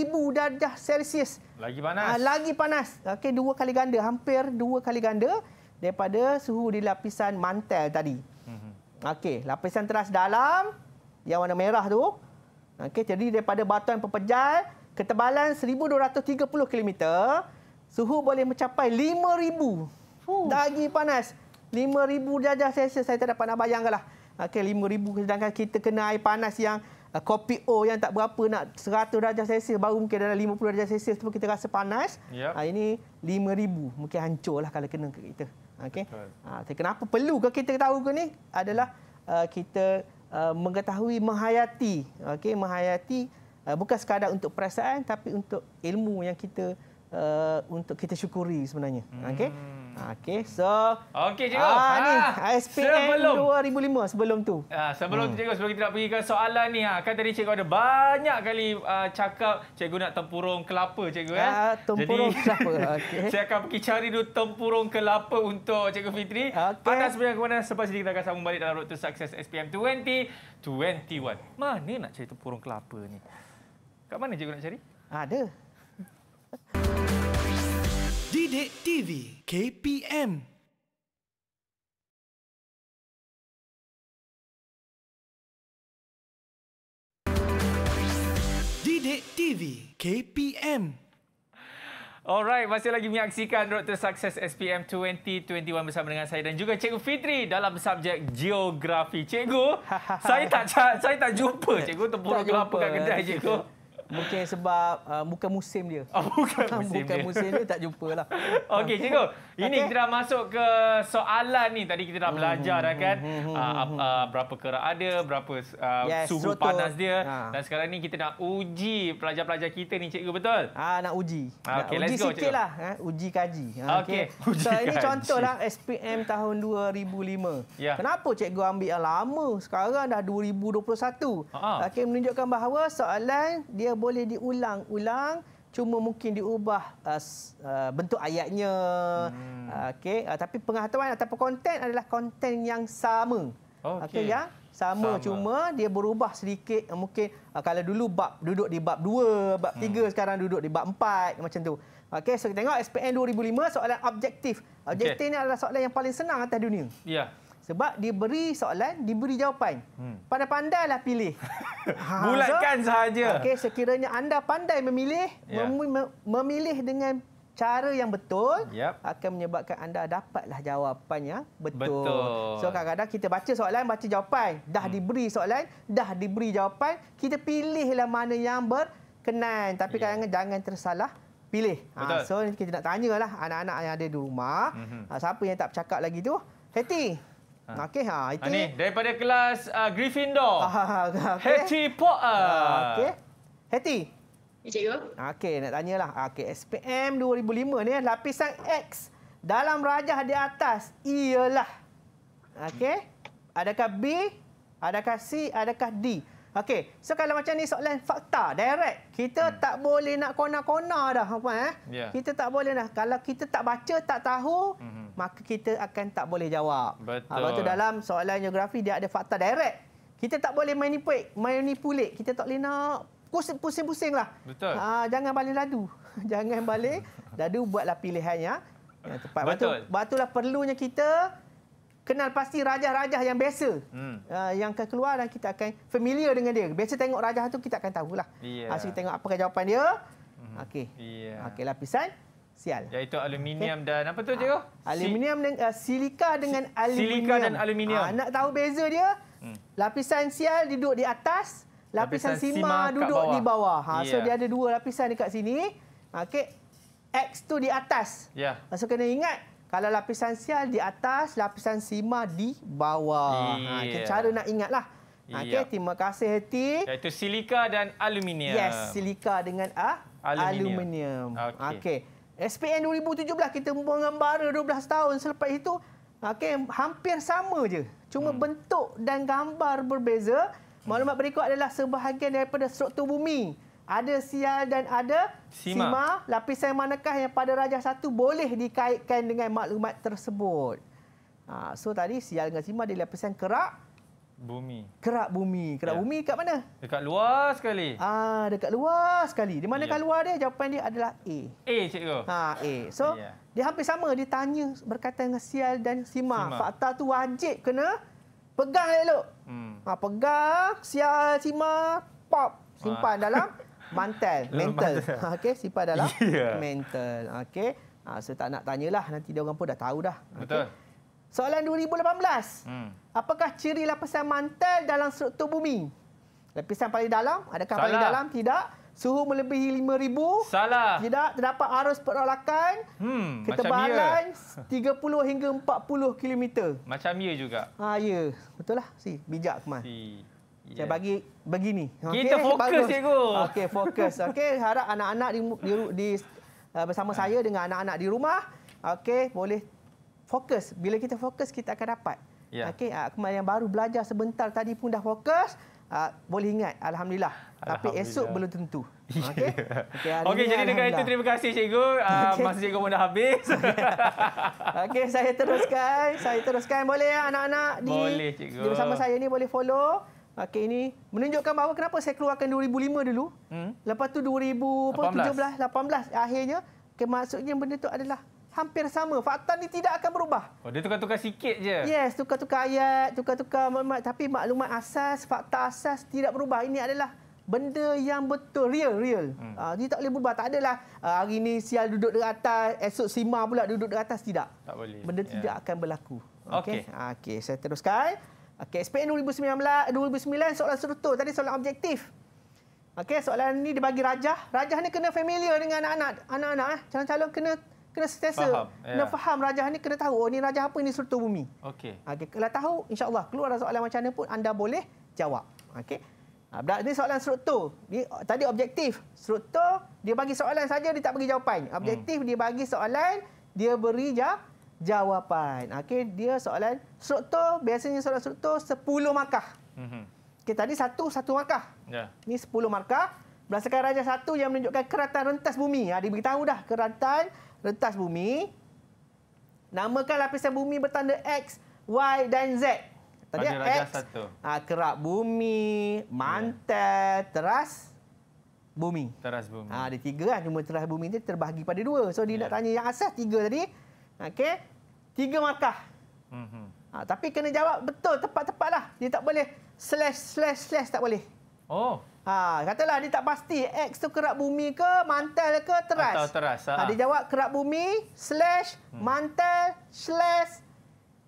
[SPEAKER 2] 3000 darjah Celsius. Lagi panas. Ha, lagi panas. Okey dua kali ganda, hampir dua kali ganda daripada suhu di lapisan mantel tadi. Mhm. Okey, lapisan teras dalam yang warna merah tu. Okey, jadi daripada batuan pepejal ketebalan 1230 km, suhu boleh mencapai 5000. Fuh. Lagi panas. 5000 darjah Celsius saya tak dapat nak bayangkanlah. lah okay, 5000 sedangkan kita kena air panas yang uh, kopi O yang tak berapa nak 100 darjah Celsius baru mungkin dalam 50 darjah Celsius pun kita rasa panas. Yep. Ha, ah, ini 5000 mungkin lah kalau kena ke kita. Okey. Ha, tapi kenapa perlu ke kita tahu ke ni? Adalah uh, kita uh, mengetahui menghayati. Okey, menghayati uh, bukan sekadar untuk perasaan tapi untuk ilmu yang kita uh, untuk kita syukuri sebenarnya. Okey. Hmm. Hmm. Okey, so Okey, cikgu. Ah, ha. ni ah, SPM sebelum. 2005 sebelum tu. Ah, sebelum hmm. tu
[SPEAKER 1] cikgu sebelum kita nak pergi ke soalan ni ha. Kan tadi cikgu ada banyak kali uh, cakap cikgu nak tempurung kelapa cikgu eh. Ah, tempurung Jadi, kelapa. Okey. saya akan pergi cari dulu tempurung kelapa untuk cikgu Fitri. Okay. Panas sebenarnya ke mana sebab sini kita akan sambung balik dalam road sukses SPM 2021. Mana nak cari tempurung kelapa ni? Kat mana cikgu nak cari?
[SPEAKER 2] Ada. Sidik TV KPM
[SPEAKER 1] Sidik TV KPM Alright, masih lagi menyaksikan Road to Success SPM 2021 bersama dengan saya dan juga Cikgu Fitri dalam subjek geografi. Cikgu, saya tak saya tak jumpa Cikgu tempur kelapa kat kedai Cikgu.
[SPEAKER 2] Mungkin sebab uh, bukan musim dia. Oh, bukan musim bukan dia. Bukan musim dia, tak jumpalah. Okey, cikgu. Ini okay. kita dah masuk
[SPEAKER 1] ke soalan ni. Tadi kita dah hmm, belajar dah hmm, kan. Uh, uh, berapa kerak ada, berapa uh, yes, suhu rotor. panas dia. Ha. Dan sekarang ni kita nak uji pelajar-pelajar kita ni, cikgu.
[SPEAKER 2] Betul? Ah ha, Nak uji.
[SPEAKER 1] Okay, nak uji go, sikit cikgu.
[SPEAKER 2] lah. Ha? Uji kaji. Ha, okay. Okay. Uji so, kaji. ini contohlah SPM tahun 2005. Yeah. Kenapa cikgu ambil yang lama? Sekarang dah 2021. Ha. Okay, ha. menunjukkan bahawa soalan dia boleh diulang-ulang cuma mungkin diubah uh, uh bentuk ayatnya hmm. Uh, okey uh, tapi pengetahuan ataupun konten adalah konten yang sama okey okay, ya sama, sama cuma dia berubah sedikit uh, mungkin uh, kalau dulu bab duduk di bab 2 bab 3 hmm. sekarang duduk di bab 4 macam tu okey so kita tengok SPM 2005 soalan objektif objektif okay. ni adalah soalan yang paling senang atas dunia ya yeah. Sebab dia beri soalan, diberi jawapan. Hmm. Pandai-pandailah pilih. Bulatkan ha, sahaja. Okey, sekiranya anda pandai memilih, yeah. mem- mem- memilih dengan cara yang betul yep. akan menyebabkan anda dapatlah jawapan yang betul. betul. So kadang-kadang kita baca soalan, baca jawapan, dah hmm. diberi soalan, dah diberi jawapan, kita pilihlah mana yang berkenan. Tapi yeah. kadang-kadang jangan tersalah pilih. Ha, so kita nak tanyalah anak-anak yang ada di rumah, mm-hmm. siapa yang tak bercakap lagi tu? Hati. Ha. Okey ha, ha itu. ni
[SPEAKER 1] daripada kelas uh, Gryffindor.
[SPEAKER 2] Hetty ha, ha, Potter. Okey. Hetty. Ya, cikgu. Okey, nak tanyalah. Okey, SPM 2005 ni eh, lapisan X dalam rajah di atas ialah Okey. Adakah B, adakah C, adakah D? Okey. So kalau macam ni soalan fakta direct, kita hmm. tak boleh nak kona-kona dah apa eh? Yeah. Kita tak boleh dah. Kalau kita tak baca, tak tahu, -hmm maka kita akan tak boleh jawab.
[SPEAKER 3] Ha, Betul. Ha, dalam
[SPEAKER 2] soalan geografi, dia ada fakta direct. Kita tak boleh manipulate. Kita tak boleh nak pusing-pusing lah. Betul. Ha, jangan balik dadu. jangan balik dadu, buatlah pilihannya. Yang tepat. Betul. Sebab itulah perlunya kita kenal pasti raja-raja yang biasa hmm. uh, yang akan keluar dan kita akan familiar dengan dia. Biasa tengok raja tu kita akan tahulah. Yeah. Ha, Asyik tengok apa jawapan dia. Hmm. Okey. Yeah. Okey lapisan sial. Iaitu aluminium okay. dan apa tu cikgu? Ah, aluminium si dengan uh, ah, silika dengan si aluminium. Silika dan aluminium. Ha, nak tahu beza dia? Hmm. Lapisan sial duduk di atas, lapisan, lapisan sima, sima duduk bawah. di bawah. Ha, yeah. so ya. dia ada dua lapisan dekat sini. Okey. X tu di atas. Ya. Yeah. Masuk so, kena ingat kalau lapisan sial di atas, lapisan sima di bawah. Yeah. Ha, kita cara nak ingatlah. Yeah. Okey, terima kasih Heti.
[SPEAKER 1] itu silika dan aluminium. Yes,
[SPEAKER 2] silika dengan A aluminium. aluminium. Okey. Okay. SPN 2017 kita mengembara 12 tahun selepas itu okay hampir sama je cuma hmm. bentuk dan gambar berbeza maklumat berikut adalah sebahagian daripada struktur bumi ada sial dan ada sima. sima lapisan manakah yang pada rajah satu boleh dikaitkan dengan maklumat tersebut ha, so tadi sial dengan sima di lapisan kerak bumi. Kerak bumi. Kerak ya. bumi kat mana?
[SPEAKER 1] Dekat luar sekali.
[SPEAKER 2] Ah, dekat luar sekali. Di mana ya. kat luar dia? Jawapan dia adalah A. A cikgu. Ha, A. So, ya. dia hampir sama dia tanya berkaitan dengan sial dan sima. sima. Fakta tu wajib kena pegang elok. Hmm. Ha, pegang sial sima pop simpan ha. dalam mantel mental. Ha, okey, simpan dalam yeah. mental. Ha, okey. Ha, so tak nak tanyalah nanti dia orang pun dah tahu dah. Okay. Betul. Soalan 2018. Hmm. Apakah ciri lapisan mantel dalam struktur bumi? Lapisan paling dalam, adakah Salah. paling dalam? Tidak. Suhu melebihi 5000? Salah. Tidak, terdapat arus perolakan? Hmm, ketebalan 30 hingga 40 km.
[SPEAKER 1] Macam ya juga.
[SPEAKER 2] Ha ya, betul lah. Si bijak kemas. Si. Yeah. Saya ya. bagi begini. Kita fokus cikgu. Okey, fokus. Okey, harap anak-anak di, di, di eh, bersama ha. saya dengan anak-anak di rumah. Okey, boleh fokus. Bila kita fokus, kita akan dapat. Ya. Okey, ah, kemarin yang baru belajar sebentar tadi pun dah fokus, ah, boleh ingat. Alhamdulillah. Alhamdulillah. Tapi esok belum tentu. Okey. Ya. Okey, okay, jadi dengan itu
[SPEAKER 1] terima kasih cikgu. Ah, okay. Uh, masa cikgu pun dah habis.
[SPEAKER 2] Okey, saya teruskan. Saya teruskan boleh anak-anak ya, di boleh, cikgu. bersama saya ni boleh follow. Okey, ini menunjukkan bahawa kenapa saya keluarkan 2005 dulu. Hmm. Lepas tu 2017, 18. akhirnya. Okay, maksudnya benda tu adalah hampir sama. Fakta ni tidak akan berubah.
[SPEAKER 1] Oh, dia tukar-tukar sikit je. Yes,
[SPEAKER 2] tukar-tukar ayat, tukar-tukar maklumat. Tapi maklumat asas, fakta asas tidak berubah. Ini adalah benda yang betul, real, real. Hmm. Uh, dia tak boleh berubah. Tak adalah uh, hari ini sial duduk di atas, esok sima pula duduk di atas. Tidak. Tak boleh. Benda yeah. tidak akan berlaku. Okey. Ah, okey, okay, saya teruskan. Okey, SPN 2019, 2009 soalan struktur. Tadi soalan objektif. Okey, soalan ni dibagi bagi rajah. Rajah ni kena familiar dengan anak-anak. Anak-anak, eh. calon-calon kena kena sentiasa faham. kena ya. faham rajah ni kena tahu oh ni rajah apa ni seluruh bumi. Okey. Okay. Ha, kalau tahu insyaallah keluar soalan macam mana pun anda boleh jawab. Okey. Ha, ni soalan struktur. Dia, tadi objektif. Struktur, dia bagi soalan saja, dia tak bagi jawapan. Objektif, hmm. dia bagi soalan, dia beri jawapan. Okey, dia soalan struktur, biasanya soalan struktur, 10 markah. Hmm. Okey, tadi satu, satu markah. Yeah. Ini 10 markah. Berdasarkan Raja satu yang menunjukkan keratan rentas bumi. Ha, dia beritahu dah keratan retas bumi. Namakan lapisan bumi bertanda X, Y dan Z. Tadi Raja X, Ha, kerak bumi, mantel, yeah. teras bumi. Teras bumi. Ha, ada tiga kan, cuma teras bumi itu terbahagi pada dua. So, dia nak ya. tanya yang asas tiga tadi. Okey, tiga markah. Mm -hmm. ha, tapi kena jawab betul, tepat-tepatlah. Dia tak boleh slash, slash, slash tak boleh. Oh. Ha, katalah dia tak pasti X tu kerak bumi ke, mantel ke, teras. Atau teras. Ha, ah. dia jawab kerak bumi slash hmm. mantel slash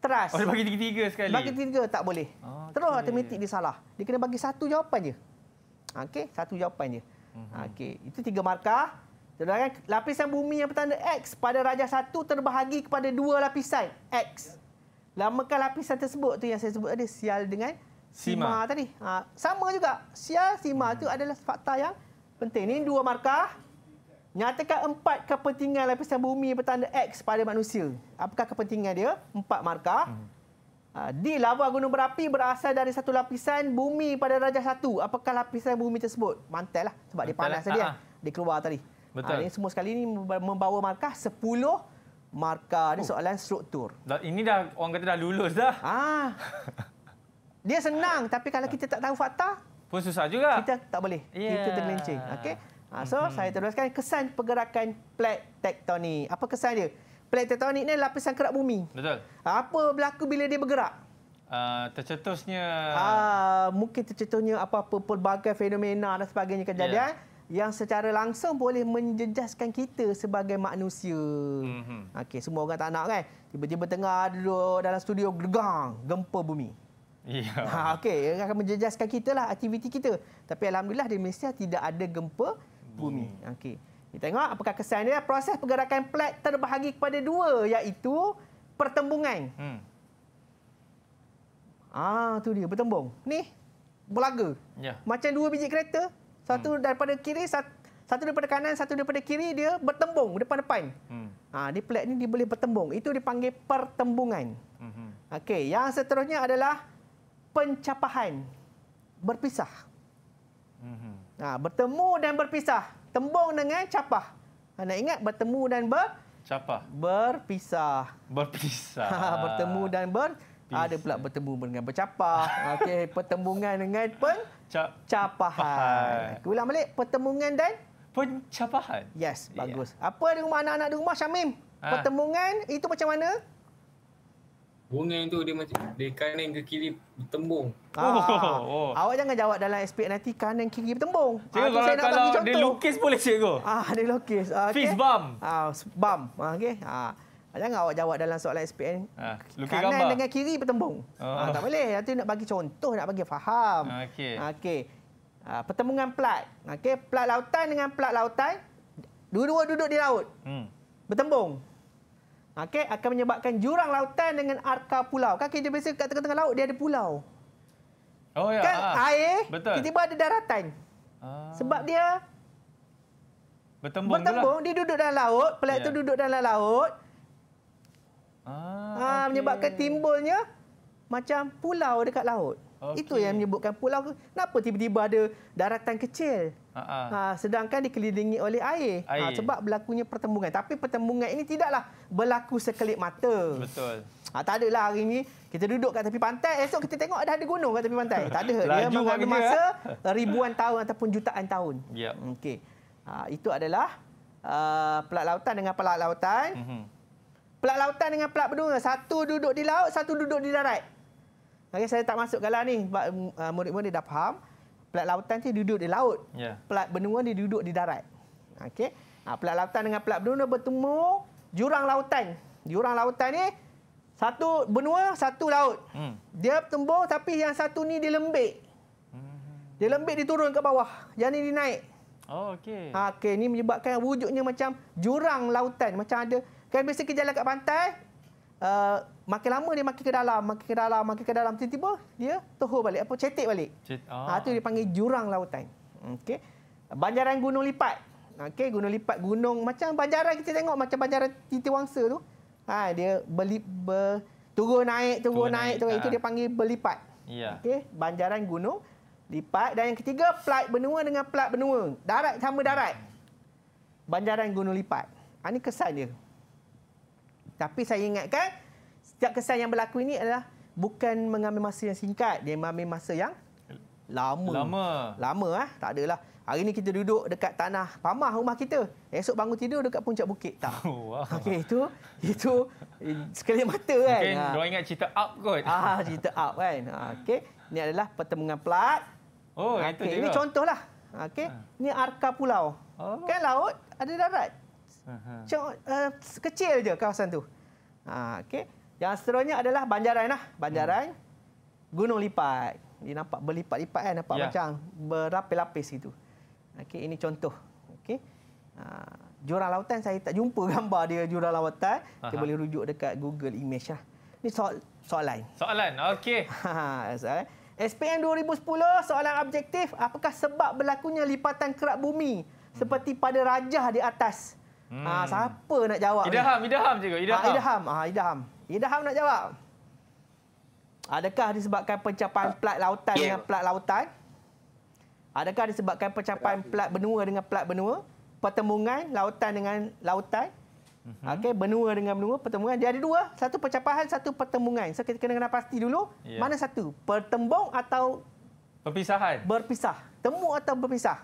[SPEAKER 2] teras. Oh, dia bagi tiga-tiga sekali. Bagi tiga, tak boleh. Okay. Terus matematik dia salah. Dia kena bagi satu jawapan je. Okey, satu jawapan je. Mhm. Okey, itu tiga markah. Sedangkan lapisan bumi yang bertanda X pada rajah satu terbahagi kepada dua lapisan X. Lamakan lapisan tersebut tu yang saya sebut tadi sial dengan Sima, tadi. Ha, sama juga. Sia Sima hmm. adalah fakta yang penting. Ini dua markah. Nyatakan empat kepentingan lapisan bumi bertanda X pada manusia. Apakah kepentingan dia? Empat markah. Hmm. Ha, di lava gunung berapi berasal dari satu lapisan bumi pada darjah satu. Apakah lapisan bumi tersebut? Mantel lah. Sebab Mantel dia panas lah. tadi. Lah. Kan? Dia. Ah. dia keluar tadi. Ha, Betul. Ha, ini semua sekali ini membawa markah sepuluh markah. Ini oh. soalan struktur.
[SPEAKER 1] Ini dah orang kata dah lulus dah. Ah.
[SPEAKER 2] Dia senang tapi kalau kita tak tahu fakta
[SPEAKER 1] pun susah juga. Kita tak boleh. Yeah. Kita terlencing. Okey.
[SPEAKER 2] Ha, so mm -hmm. saya teruskan kesan pergerakan plat tektonik. Apa kesan dia? Plat tektonik ni lapisan kerak bumi. Betul. Apa berlaku bila dia bergerak?
[SPEAKER 1] Uh, tercetusnya
[SPEAKER 2] ha, mungkin tercetusnya apa-apa pelbagai fenomena dan sebagainya kejadian yeah. Ya. yang secara langsung boleh menjejaskan kita sebagai manusia. Mm -hmm. Okey, semua orang tak nak kan? Tiba-tiba tengah duduk dalam studio gegang, gempa bumi. Ya. Ha, okey, yang akan menjejaskan kita lah aktiviti kita. Tapi alhamdulillah di Malaysia tidak ada gempa bumi. bumi. Okey. Kita tengok apakah kesan dia. Proses pergerakan plat terbahagi kepada dua iaitu pertembungan. Hmm. Ah, tu dia bertembung. Ni belaga. Ya. Macam dua biji kereta. Satu hmm. daripada kiri, satu satu daripada kanan, satu daripada kiri dia bertembung depan-depan. Hmm. Ha, di plat ini dia boleh bertembung. Itu dipanggil pertembungan. Hmm. Okey, yang seterusnya adalah pencapahan berpisah. Mm-hmm. Ha, bertemu dan berpisah. Tembung dengan capah. Ha, ingat bertemu dan ber... Capah. Berpisah. Berpisah. Ha, bertemu dan ber... Pisah. Ada pula bertemu dengan bercapah. Okey, pertembungan dengan pencapahan. Cap- Ulang balik, pertembungan dan... Pencapahan. Yes, bagus. Apa di rumah anak-anak di rumah, Syamim? Ha. Pertembungan itu macam mana?
[SPEAKER 1] bunga tu dia macam dari kanan ke kiri bertembung. Ah, oh, oh.
[SPEAKER 2] Awak jangan jawab dalam aspek nanti kanan kiri bertembung. Cikgu, ah, kalau, saya nak kalau bagi dia lukis boleh cikgu. Ah, dia lukis. Ah, okay. Fist bump. Ah, bump. Ah, okay. ah. Jangan awak jawab dalam soalan SPN.
[SPEAKER 3] Ha, ah, kanan gambar. dengan
[SPEAKER 2] kiri bertembung. Oh. Ha, tak boleh. Nanti nak bagi contoh, nak bagi faham. Ah, okey. Okey. Ha, pertembungan plat. Okey, plat lautan dengan plat lautan. Dua-dua duduk di laut. Hmm. Bertembung. Okey, akan menyebabkan jurang lautan dengan arka pulau. Kan kita biasa kat tengah-tengah laut dia ada pulau.
[SPEAKER 1] Oh ya. Kan ah,
[SPEAKER 2] air tiba-tiba ada daratan. Ah. Sebab dia
[SPEAKER 1] bertembung Bertembung
[SPEAKER 2] dia duduk dalam laut, pelat yeah. tu ya. duduk dalam laut. Ah, ah okay. menyebabkan timbulnya macam pulau dekat laut. Okay. Itu yang menyebutkan pulau. Kenapa tiba-tiba ada daratan kecil? Ha, sedangkan dikelilingi oleh air. Ha, air. Ha, sebab berlakunya pertembungan. Tapi pertembungan ini tidaklah berlaku sekelip mata. Betul. Ha, tak adalah hari ini kita duduk kat tepi pantai. Esok kita tengok ada ada gunung kat tepi pantai. Tak ada. Laju dia mengambil masa dia. Ya. ribuan tahun ataupun jutaan tahun. Yep. Okey. Ha, itu adalah uh, pelat lautan dengan pelat lautan. Mm -hmm. Pelat lautan dengan pelat berdua. Satu duduk di laut, satu duduk di darat. Okay, saya tak masuk kalah ni. Sebab uh, murid-murid dah faham. Pelat lautan tu duduk di laut. Yeah. Pelat benua dia duduk di darat. Okay. Ha, ah, pelat lautan dengan pelat benua bertemu jurang lautan. Jurang lautan ni satu benua, satu laut. Hmm. Dia bertembung tapi yang satu ni dilembik. Hmm. Dilembik, diturun ke bawah. Yang ni dinaik. Oh, okey. Ha, ah, okay. Ni menyebabkan wujudnya macam jurang lautan. Macam ada, kan biasa kita jalan kat pantai, uh, Makin lama dia makin ke dalam, makin ke dalam, makin ke dalam. Tiba-tiba dia tohur balik, apa cetek balik. Cet ha, itu ah. dia panggil jurang lautan. Okey. Banjaran Gunung Lipat. Okey, Gunung Lipat, gunung macam banjaran kita tengok macam banjaran titiwangsa tu. Ha, dia beli ber, turun naik, turun, turun naik, turun. Naik, itu ha. dia panggil berlipat. Ya. Okey, banjaran gunung lipat dan yang ketiga plat benua dengan plat benua. Darat sama darat. Banjaran Gunung Lipat. Ha, ini kesan dia. Tapi saya ingatkan Tiap kesan yang berlaku ini adalah bukan mengambil masa yang singkat, dia mengambil masa yang lama. Lama. Lama ah, tak adalah. Hari ini kita duduk dekat tanah pamah rumah kita. Esok bangun tidur dekat puncak bukit tak. Oh, wow. Okey itu itu sekali mata kan. Mungkin ha.
[SPEAKER 1] ingat cerita up kot. Ah
[SPEAKER 2] cerita up kan. Ha, Okey. Ini adalah pertemuan plat. Oh okay. Ah, itu dia. Ini contohlah. Okey. Ini arka pulau. Oh. Kan laut ada darat. Uh -huh. Cuk, uh, kecil je kawasan tu. Ha, Okey. Yang seterusnya adalah Banjaran lah. Banjaran hmm. Gunung Lipat. Dia nampak berlipat-lipat kan. Nampak ya. macam berlapis-lapis gitu. Okay, ini contoh. Okay, Uh, ha, jurang lautan saya tak jumpa gambar dia jurang lautan. Kita boleh rujuk dekat Google Image lah. Ini so soalan. Soalan, okey. soalan. SPM 2010, soalan objektif. Apakah sebab berlakunya lipatan kerak bumi? Seperti hmm. pada rajah di atas. Hmm. Ha, siapa nak jawab? Idaham, ni? Idaham cikgu. Idaham. Ha, Idaham. Ha, Idaham ham nak jawab. Adakah disebabkan pencapaian ah. plat lautan ya. dengan plat lautan? Adakah disebabkan pencapaian plat benua dengan plat benua? Pertemuan lautan dengan lautan? Uh-huh. Okey, benua dengan benua, pertemuan. Dia ada dua. Satu pencapaian, satu pertemuan. So, kita kena pasti dulu. Yeah. Mana satu? Pertembung atau... Perpisahan. Berpisah. Temu atau berpisah?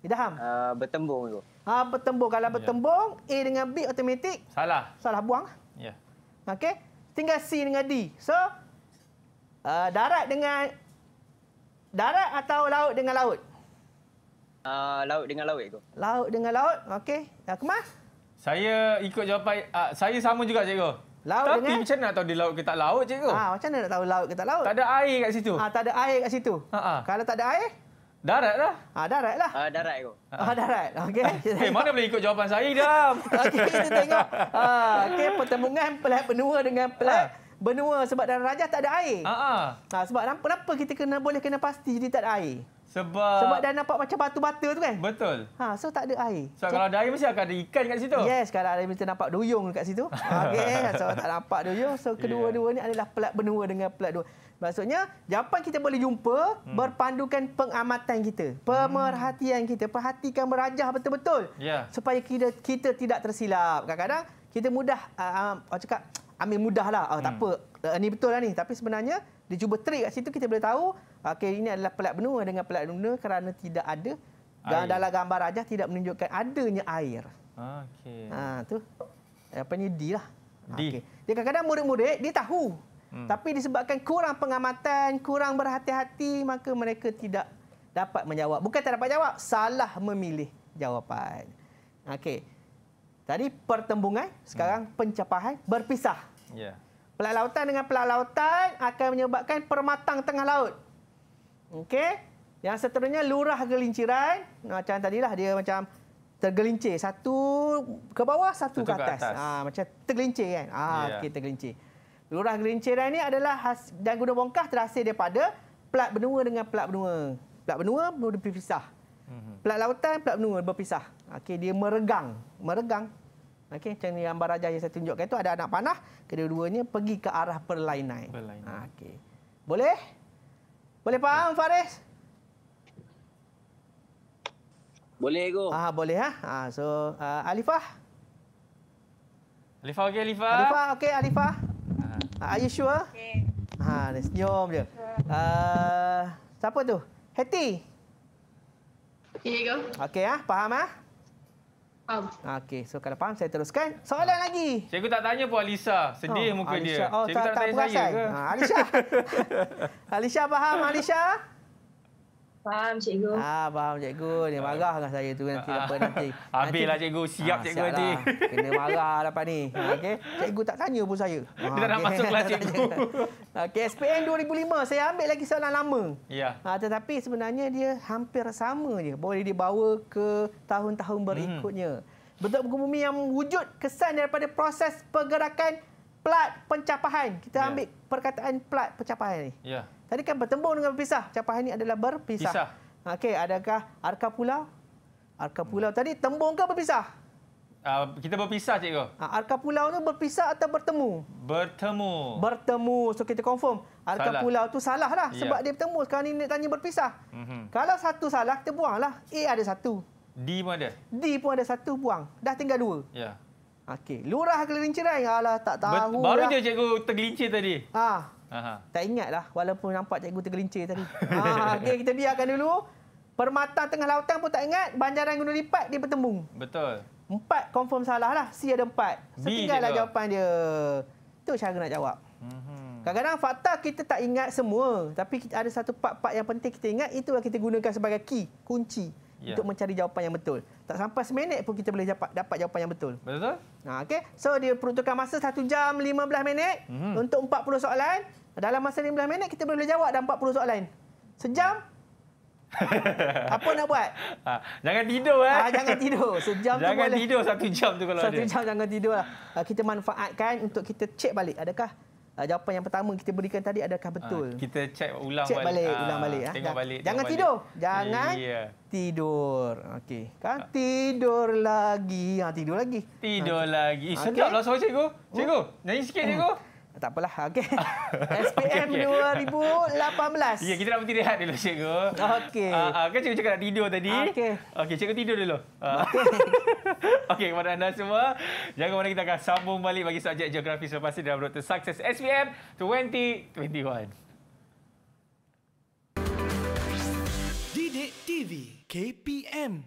[SPEAKER 2] Idham? Uh, ah, bertembung dulu. Ha, bertembung. Kalau ya. bertembung, yeah. A dengan B, otomatik? Salah. Salah buang. Ya. Yeah. Okey? Tinggal C dengan D. So uh, darat dengan darat atau laut dengan laut?
[SPEAKER 1] Uh, laut dengan laut ikut.
[SPEAKER 2] Laut dengan laut. Okey. Dah kemas?
[SPEAKER 1] Saya ikut jawapan uh, saya sama juga cikgu. Laut Tapi dengan... macam mana nak tahu dia laut ke tak laut cikgu? Ha,
[SPEAKER 2] macam mana nak tahu laut ke tak laut? Tak ada air kat situ. Ha, tak ada air kat situ. Ha -ha. Kalau tak ada air, Darat lah. Ha, darat lah. Uh, darat aku. Ha, uh, darat. Okay. Eh,
[SPEAKER 1] mana boleh ikut jawapan saya, Idam? Okey, kita tengok.
[SPEAKER 2] Ha, Okey, pertemuan pelat benua dengan pelat ha. benua sebab dalam rajah tak ada air. Ha, ha. ha sebab kenapa kita kena boleh kena pasti jadi tak ada air? Sebab... Sebab dah nampak macam batu batu tu kan? Betul. Ha, so tak ada air. So, so kalau ada
[SPEAKER 1] air mesti akan ada ikan kat situ? Yes,
[SPEAKER 2] kalau ada mesti nampak duyung kat situ. Okay. so tak nampak duyung. So kedua-dua yeah. ni adalah pelat benua dengan pelat dua. Maksudnya jawapan kita boleh jumpa hmm. berpandukan pengamatan kita, hmm. pemerhatian kita, perhatikan merajah betul-betul yeah. supaya kita, kita tidak tersilap. Kadang-kadang kita mudah uh, uh, cakap ambil mudahlah. Ah uh, tak hmm. apa. Uh, ni betul lah ni. Tapi sebenarnya dia cuba trik kat situ kita boleh tahu okey ini adalah pelat benua dengan pelat benua kerana tidak ada dan dalam gambar rajah tidak menunjukkan adanya air.
[SPEAKER 3] Okey.
[SPEAKER 2] Ha tu. Apa ni D lah. D. Okay. Dia kadang-kadang murid-murid dia tahu Hmm. Tapi disebabkan kurang pengamatan, kurang berhati-hati, maka mereka tidak dapat menjawab. Bukan tak dapat jawab, salah memilih jawapan. Okey. Tadi pertembungan, sekarang hmm. pencapahan berpisah. Ya. Yeah. Pelalautan dengan pelalautan akan menyebabkan permatang tengah laut. Okey. Yang seterusnya lurah gelinciran, macam tadilah dia macam tergelincir satu ke bawah, satu, satu ke atas. Ah ha, macam tergelincir kan. Ah ha, ya. yeah. okey tergelincir. Lurah Gerinciran ini adalah has, dan guna bongkah terhasil daripada plat benua dengan plat benua. Plat benua perlu dipisah. Mhm. Plat lautan, plat benua berpisah. Okey, dia meregang. Meregang. Okey, macam ni gambar raja yang saya tunjukkan itu ada anak panah. Kedua-duanya pergi ke arah perlainan. perlainan. Ah, okey. Boleh? Boleh faham, Faris? Boleh, Ego. Ah, boleh, ha? Ah, so, uh, Alifah? Alifah, okey, Alifah. Alifah, okey, Alifah. Are you sure? Okay. Ha, dia senyum je. Uh, siapa tu? Hetty. Here you go. Okey ah, faham ah? Faham. Okey, so kalau faham saya teruskan.
[SPEAKER 1] Soalan ha. lagi. Cikgu tak tanya pun Alisa. Sedih oh, muka Alisha. dia. Oh, Cikgu tak, tak, tak tanya saya ke? Ha,
[SPEAKER 2] Alisha. Alisha faham Alisha? Faham cikgu. Ah, ha, faham cikgu. Dia marah dengan saya tu kan, ah, ah. nanti apa lah, nanti. Habislah
[SPEAKER 1] cikgu. Siap ha, cikgu nanti. Lah. Kena marah
[SPEAKER 2] lepas ni. Ah, okey. Cikgu tak tanya pun saya. Ha, dia okay. dah masuk kelas cikgu. Okey, SPM 2005 saya ambil lagi soalan lama. Ya. Ha, tetapi sebenarnya dia hampir sama je. Boleh dibawa ke tahun-tahun hmm. berikutnya. Hmm. Bentuk muka bumi yang wujud kesan daripada proses pergerakan plat pencapaian. Kita ya. ambil perkataan plat pencapaian ni. Ya. Tadi kan bertembung dengan berpisah. Capah ini adalah berpisah. Pisah. Okey, adakah arka pulau? Arka pulau tadi tembung ke berpisah? Uh, kita berpisah cikgu. Ah, arka pulau tu berpisah atau bertemu? Bertemu. Bertemu. So kita confirm. Arka salah. pulau tu salah lah. Yeah. Sebab ya. dia bertemu. Sekarang ini nak tanya berpisah. Mm -hmm. Kalau satu salah, kita buang lah. A ada satu. D pun ada. D pun ada satu, buang. Dah tinggal dua. Ya. Yeah. Okey. Lurah kelirin cerai? Alah, tak tahu. Ber baru lah. je
[SPEAKER 1] cikgu tergelincir tadi. Ah, Aha.
[SPEAKER 2] Tak ingatlah walaupun nampak cikgu tergelincir tadi. ha, ah, okay, kita biarkan dulu. Permata tengah lautan pun tak ingat. Banjaran Gunung Lipat di Pertembung. Betul. Empat confirm salah lah. C ada empat. Setinggalah jawapan dia. Itu cara nak jawab. Mhm. Kadang-kadang fakta kita tak ingat semua. Tapi ada satu part-part yang penting kita ingat. Itu yang kita gunakan sebagai key, kunci. Yeah. Untuk mencari jawapan yang betul. Tak sampai seminit pun kita boleh dapat, dapat jawapan yang betul. Betul? Nah, okay. So, dia peruntukan masa satu jam lima belas minit mm -hmm. untuk 40 soalan. Dalam masa 15 minit kita boleh jawab dan 40 soalan. lain. Sejam
[SPEAKER 1] apa nak buat? Ha, jangan tidur eh. Ha, jangan tidur. Sejam jangan tu boleh. Jangan tidur satu jam tu kalau satu ada. Satu jam
[SPEAKER 2] jangan tidur lah. Ah, kita manfaatkan untuk kita cek balik. Adakah jawapan yang pertama kita berikan tadi adakah betul?
[SPEAKER 1] Ha, kita cek ulang check balik. Cek balik, ulang balik. Ha, ha. balik. Jangan tengok tidur. Jangan yeah.
[SPEAKER 2] tidur. Okey. Kan ha. tidur lagi. Ha, tidur lagi.
[SPEAKER 1] Tidur ha. lagi. Eh, sedap okay. lah suara cikgu.
[SPEAKER 2] Oh. Cikgu, oh. nyanyi sikit cikgu. Eh tak apalah ah, okey
[SPEAKER 1] SPM okay,
[SPEAKER 2] 2018 ya kita nak berhenti
[SPEAKER 1] rehat dulu cikgu okey uh, uh, kan cikgu cakap nak tidur tadi okey okey cikgu tidur dulu uh. okey okay, kepada anda semua jangan mana kita akan sambung balik bagi subjek geografi selepas ini dalam Dr. sukses SPM 2021 KPM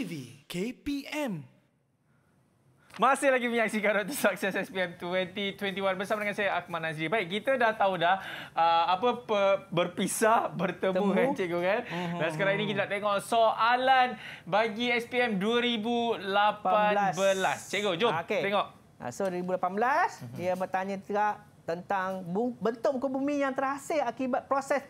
[SPEAKER 1] TV KPM. Masih lagi menyaksikan Road to Success SPM 2021 bersama dengan saya Akmal Nazri. Baik, kita dah tahu dah uh, apa berpisah bertemu Temu. kan cikgu kan. Mm-hmm. Dan sekarang ini kita nak tengok soalan bagi SPM 2018. Cikgu, jom ah, okay. tengok.
[SPEAKER 2] Ah, so, 2018 mm-hmm. dia bertanya tentang bentuk muka bumi yang terhasil akibat proses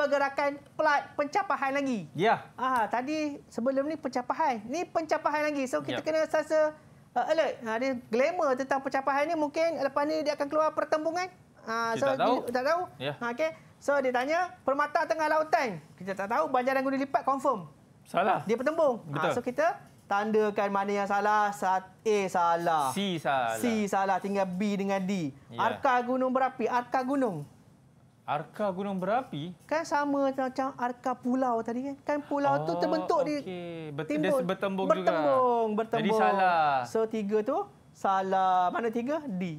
[SPEAKER 2] pergerakan plat pencapaian lagi. Ya. Ah tadi sebelum ni pencapaian, ni pencapaian lagi. So kita ya. kena sasa uh, alert. Ha ah, ni glamour tentang pencapaian ni mungkin lepas ni dia akan keluar pertembungan. Ah so kita tak tahu. Tak tahu. Ya. Ha ah, okey. So dia tanya Permata Tengah Lautan. Kita tak tahu Banjar dan Gunung Lipat confirm. Salah. Dia pertembung. Ah, Betul. Ha, so kita tandakan mana yang salah. A salah. Eh, C salah. C salah, C salah. tinggal B dengan D. Ya. Arka Gunung Berapi, Arka Gunung.
[SPEAKER 1] Arka gunung berapi?
[SPEAKER 2] Kan sama macam arka pulau tadi kan. Kan pulau oh, tu terbentuk okay. Ber- di timbul. Bertembung, bertembung juga. Bertembung. Jadi salah. So tiga tu salah. Mana tiga? D.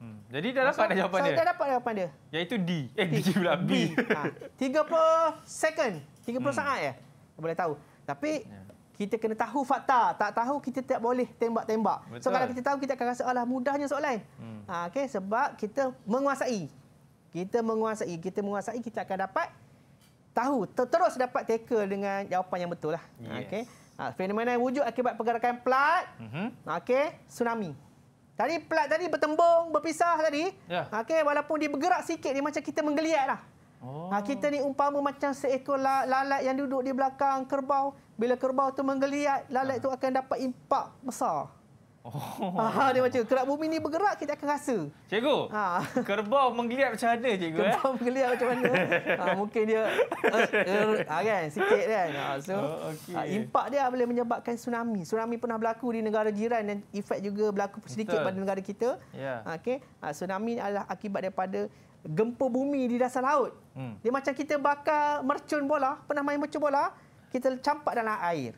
[SPEAKER 1] Hmm. Jadi dah dapat dah jawapan dia? Dah dapat jawapan dia. Iaitu D. Eh, D, D pula B. Ha,
[SPEAKER 2] tiga puluh 30 second. 30 hmm. saat ya? Boleh tahu. Tapi ya. kita kena tahu fakta. Tak tahu kita tak boleh tembak-tembak. So kalau kita tahu kita akan rasa mudahnya soalan. Hmm. Ha, okay. Sebab kita menguasai. Kita menguasai, kita menguasai kita akan dapat tahu terus dapat tackle dengan jawapan yang betul lah. Yes. Okey. Ha, fenomena yang wujud akibat pergerakan plat. mm Okey, tsunami. Tadi plat tadi bertembung, berpisah tadi. Yeah. Okey, walaupun dia bergerak sikit dia macam kita menggeliat lah. Ha, oh. Ha, kita ni umpama macam seekor lalat yang duduk di belakang kerbau. Bila kerbau tu menggeliat, lalat tu akan dapat impak besar. Oh. Ha, dia macam kerak bumi ni bergerak kita akan rasa.
[SPEAKER 1] Cikgu. Ha. Kerbau menggeliat macam mana cikgu? Eh? Kerbau eh?
[SPEAKER 2] menggeliat macam mana? ha, mungkin dia uh, er, ha, kan sikit kan. Ha, so oh, okay. ha, impak dia boleh menyebabkan tsunami. Tsunami pernah berlaku di negara jiran dan efek juga berlaku sedikit Betul. pada negara kita. Yeah. Ha, okey. Ha, tsunami adalah akibat daripada gempa bumi di dasar laut. Hmm. Dia macam kita bakar mercun bola, pernah main mercun bola, kita campak dalam air.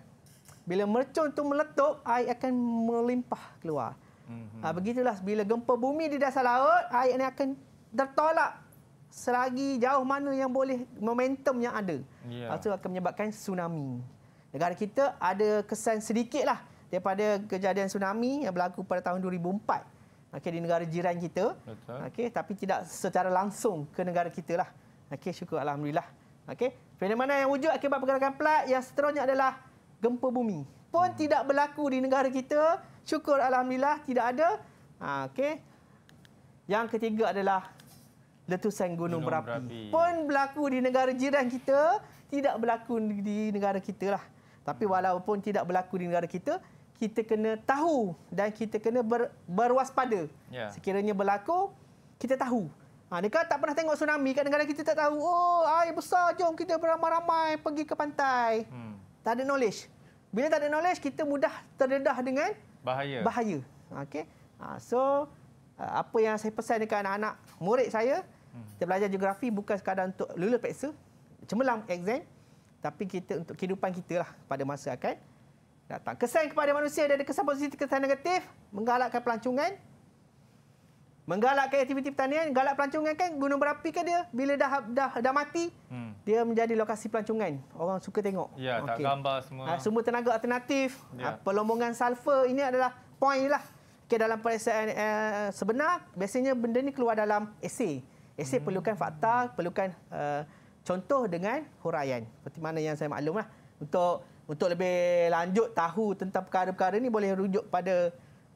[SPEAKER 2] Bila mercon tu meletup, air akan melimpah keluar. Mm-hmm. begitulah bila gempa bumi di dasar laut, air ini akan tertolak selagi jauh mana yang boleh momentum yang ada. Yeah. Ha, Itu akan menyebabkan tsunami. Negara kita ada kesan sedikitlah daripada kejadian tsunami yang berlaku pada tahun 2004 okay, di negara jiran kita. Okay, tapi tidak secara langsung ke negara kita. Lah. Okay, syukur Alhamdulillah. Okay. Fenomena yang wujud akibat pergerakan plat yang seterusnya adalah gempa bumi pun hmm. tidak berlaku di negara kita. Syukur alhamdulillah tidak ada. Ha, okay. Yang ketiga adalah letusan gunung, gunung berapi. berapi pun berlaku di negara jiran kita, tidak berlaku di negara kita lah. Tapi hmm. walaupun tidak berlaku di negara kita, kita kena tahu dan kita kena ber, berwaspada. Yeah. Sekiranya berlaku, kita tahu. Ha, dia kan tak pernah tengok tsunami kat negara kita tak tahu. Oh, air besar, jom kita beramai-ramai pergi ke pantai. Hmm. Tak ada knowledge. Bila tak ada knowledge, kita mudah terdedah dengan bahaya. bahaya. Okay? Ha, so, uh, apa yang saya pesan dekat anak-anak murid saya, hmm. kita belajar geografi bukan sekadar untuk lulus peksa, cemerlang exam, tapi kita untuk kehidupan kita lah pada masa akan datang. Kesan kepada manusia ada kesan positif, kesan negatif, menggalakkan pelancongan, menggalakkan aktiviti pertanian, galak pelancongan kan gunung berapi ke dia bila dah dah dah mati hmm. dia menjadi lokasi pelancongan. Orang suka tengok. Ya, tak okay.
[SPEAKER 1] gambar semua. Ha, semua
[SPEAKER 2] tenaga alternatif, ya. ha, pelombongan sulfur ini adalah point lah. Okay, dalam periksaan uh, eh, sebenar, biasanya benda ni keluar dalam esei. Esei hmm. perlukan fakta, perlukan uh, contoh dengan huraian. Seperti mana yang saya maklumlah. Untuk untuk lebih lanjut tahu tentang perkara-perkara ni boleh rujuk pada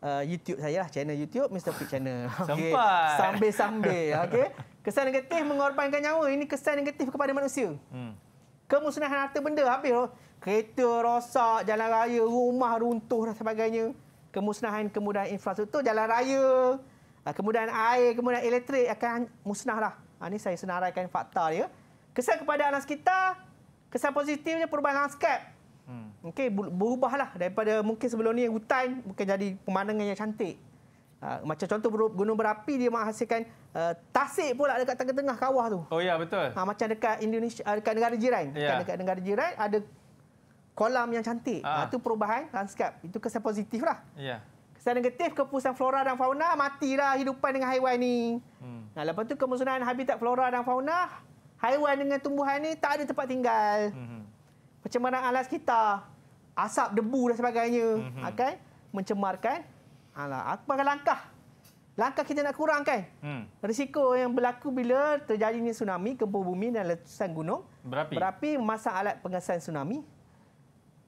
[SPEAKER 2] uh, YouTube saya lah, channel YouTube Mr. Pick Channel. Okay. Sampai. Sambil-sambil. Okay. Kesan negatif mengorbankan nyawa. Ini kesan negatif kepada manusia. Hmm. Kemusnahan harta benda habis. Kereta rosak, jalan raya, rumah runtuh dan sebagainya. Kemusnahan kemudahan infrastruktur, jalan raya, uh, kemudahan air, kemudahan elektrik akan musnahlah. Ha, ini saya senaraikan fakta dia. Kesan kepada alam sekitar, kesan positifnya perubahan landscape Hmm. Okey, berubahlah daripada mungkin sebelum ni hutan bukan jadi pemandangan yang cantik. Uh, macam contoh gunung berapi dia menghasilkan uh, tasik pula dekat tengah-tengah kawah tu. Oh ya, yeah, betul. Uh, macam dekat Indonesia eh, dekat negara jiran, yeah. dekat, dekat negara jiran ada kolam yang cantik. Ah. Uh, ha, itu perubahan landscape. Itu kesan positif lah. Yeah. Kesan negatif, kepusan flora dan fauna, matilah hidupan dengan haiwan ni. Hmm. Nah, lepas tu kemusnahan habitat flora dan fauna, haiwan dengan tumbuhan ni tak ada tempat tinggal. Hmm pencemaran alas kita asap debu dan sebagainya mm-hmm. akan ah, mencemarkan alah apa langkah langkah kita nak kurangkan mm. risiko yang berlaku bila terjadinya tsunami gempa bumi dan letusan gunung berapi berapi memasang alat pengesan tsunami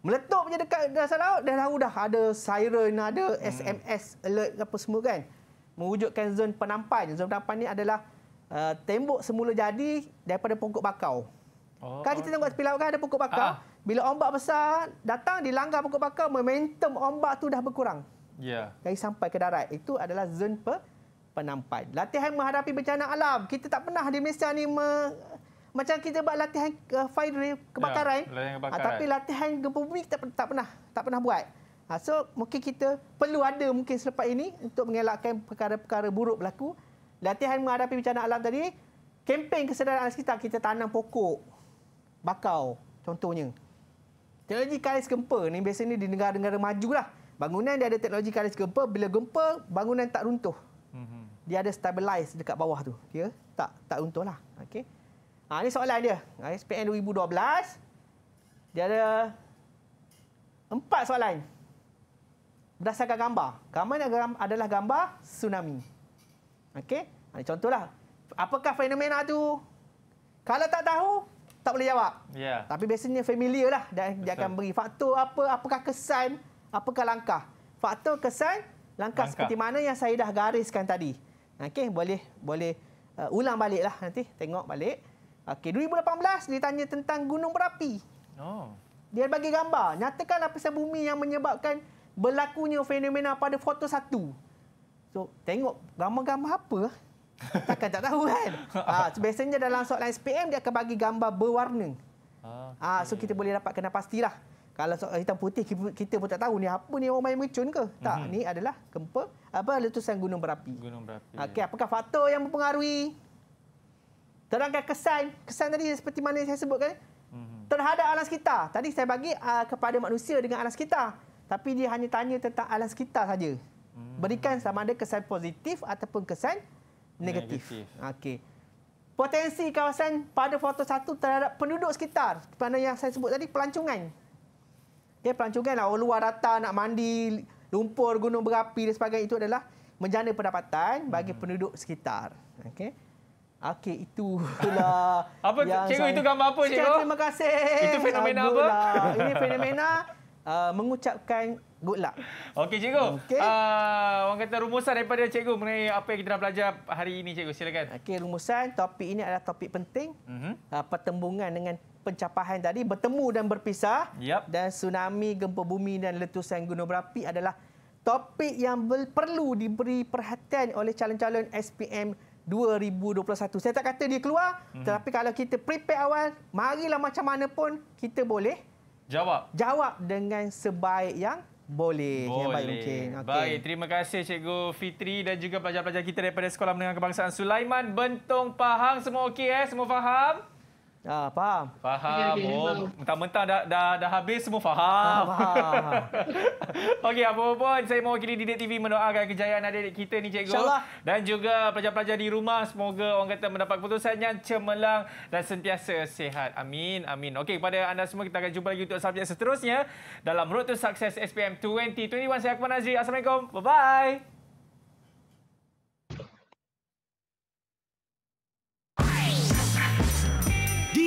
[SPEAKER 2] meletup je dekat dasar laut dah tahu dah ada siren ada SMS hmm. mm. alert apa semua kan mewujudkan zon penampan zon penampan ini adalah uh, tembok semula jadi daripada pokok bakau Oh. Kan kita tengok tepi laut kan ada pokok bakau. Ha. Ah, ah. Bila ombak besar datang dilanggar pokok bakau, momentum ombak tu dah berkurang. Ya. Yeah. Dari sampai ke darat. Itu adalah zon pe penampai. Latihan menghadapi bencana alam. Kita tak pernah di Malaysia ni me macam kita buat latihan uh, fire drill kebakaran, ya, ah, kebakaran. Uh, tapi latihan gempa bumi kita tak pernah tak pernah buat. Uh, so mungkin kita perlu ada mungkin selepas ini untuk mengelakkan perkara-perkara buruk berlaku. Latihan menghadapi bencana alam tadi, kempen kesedaran alam sekitar kita tanam pokok, bakau contohnya. Teknologi kalis gempa ni biasanya di negara-negara maju lah. Bangunan dia ada teknologi kalis gempa, bila gempa bangunan tak runtuh. Mhm. Dia ada stabilize dekat bawah tu. Dia ya? tak tak runtuh lah. Okay. Ha, ini soalan dia. Ha, SPN 2012. Dia ada empat soalan. Berdasarkan gambar. Gambar ni adalah gambar tsunami. Okay. Ha, contohlah. Apakah fenomena tu? Kalau tak tahu, tak boleh jawab. Yeah. Tapi biasanya familiar lah dan dia akan beri faktor apa, apakah kesan, apakah langkah. Faktor kesan, langkah, langkah. seperti mana yang saya dah gariskan tadi. Okey, boleh boleh uh, ulang lah nanti tengok balik. Okey, 2018 dia tanya tentang gunung berapi. Oh. Dia bagi gambar, nyatakan lapisan bumi yang menyebabkan berlakunya fenomena pada foto satu. So, tengok gambar-gambar apa Takkan tak tahu kan? Ha, biasanya dalam soalan SPM, dia akan bagi gambar berwarna. Okay. Ah, ha, ah, so kita boleh dapat kena pastilah. Kalau soalan hitam putih, kita pun tak tahu ni apa ni orang main mercun ke? Tak, mm-hmm. ni adalah gempa apa letusan gunung berapi. Gunung berapi. Okay, apakah faktor yang mempengaruhi? Terangkan kesan. Kesan tadi seperti mana saya sebutkan. Mm-hmm. Terhadap alam sekitar. Tadi saya bagi uh, kepada manusia dengan alam sekitar. Tapi dia hanya tanya tentang alam sekitar saja. Mm-hmm. Berikan sama ada kesan positif ataupun kesan negatif. negatif. Okey. Potensi kawasan pada foto satu terhadap penduduk sekitar. Pada yang saya sebut tadi, pelancongan. Okey, pelancongan lah. Orang luar datang nak mandi, lumpur, gunung berapi dan sebagainya. Itu adalah menjana pendapatan bagi hmm. penduduk sekitar. Okey. Okey, itu itulah. apa, yang cikgu, saya... itu gambar apa, cikgu? Sekian, terima kasih. Itu fenomena Sambulah. apa? Ini fenomena uh, mengucapkan good luck. Okey cikgu. Okay. Uh, ah,
[SPEAKER 1] orang kata rumusan daripada cikgu mengenai apa yang kita dah belajar hari ini cikgu. Silakan.
[SPEAKER 2] Okey rumusan topik ini adalah topik penting. Uh -huh. uh, pertembungan dengan pencapaian tadi bertemu dan berpisah yep. dan tsunami gempa bumi dan letusan gunung berapi adalah topik yang perlu diberi perhatian oleh calon-calon SPM 2021. Saya tak kata dia keluar, mm -hmm. tetapi kalau kita prepare awal, marilah macam mana pun kita boleh jawab. Jawab dengan sebaik yang boleh, Boleh. yang baik mungkin. Okay. Baik,
[SPEAKER 1] terima kasih Cikgu Fitri dan juga pelajar-pelajar kita daripada Sekolah Menengah Kebangsaan Sulaiman. Bentong, Pahang, semua okey eh? Semua faham? Ah, faham. Faham. Okay, okay, oh, dah, dah, dah habis semua faham. Ah, faham. Okey, apa pun saya mewakili Didik TV mendoakan kejayaan adik-adik kita ni cikgu. InsyaAllah. Dan juga pelajar-pelajar di rumah semoga orang kata mendapat keputusan yang cemerlang dan sentiasa sihat. Amin. Amin. Okey, kepada anda semua kita akan jumpa lagi untuk subjek seterusnya dalam Road to Success SPM 2021. Saya Akmal Nazri. Assalamualaikum. Bye-bye.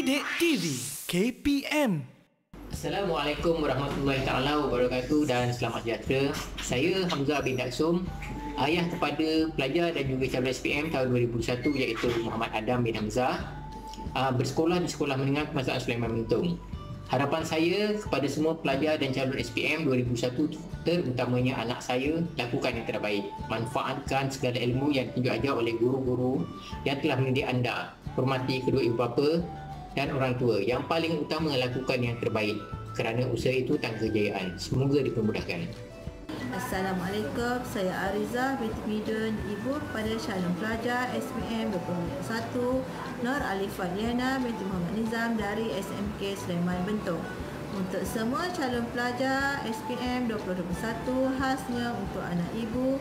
[SPEAKER 2] Sidik TV KPM Assalamualaikum warahmatullahi taala wabarakatuh dan selamat sejahtera. Saya Hamzah bin Daksum, ayah kepada pelajar dan juga calon SPM tahun 2001 iaitu Muhammad Adam bin Hamzah ah, bersekolah di Sekolah Menengah Kemasan Sulaiman Mentung. Harapan saya kepada semua pelajar dan calon SPM 2001 terutamanya anak saya lakukan yang terbaik. Manfaatkan segala ilmu yang tunjuk ajar oleh guru-guru yang telah mendidik anda. Hormati kedua ibu bapa dan orang tua yang paling utama lakukan yang terbaik kerana usaha itu tangga kejayaan. Semoga dipermudahkan. Assalamualaikum, saya Ariza binti Midun, ibu pada calon pelajar SPM 2021 Nur Alifat Liana binti Muhammad Nizam dari SMK Sleman Bentong. Untuk semua calon pelajar SPM 2021 khasnya untuk anak ibu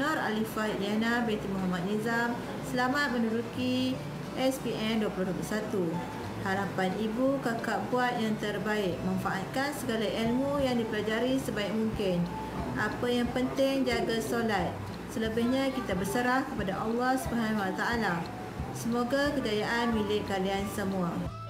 [SPEAKER 2] Nur Alifat Liana binti Muhammad Nizam, selamat menduduki SPM 2021. Harapan ibu kakak buat yang terbaik. Manfaatkan segala ilmu yang dipelajari sebaik mungkin. Apa yang penting jaga solat. Selebihnya kita berserah kepada Allah Subhanahu Wa Semoga kejayaan milik kalian semua.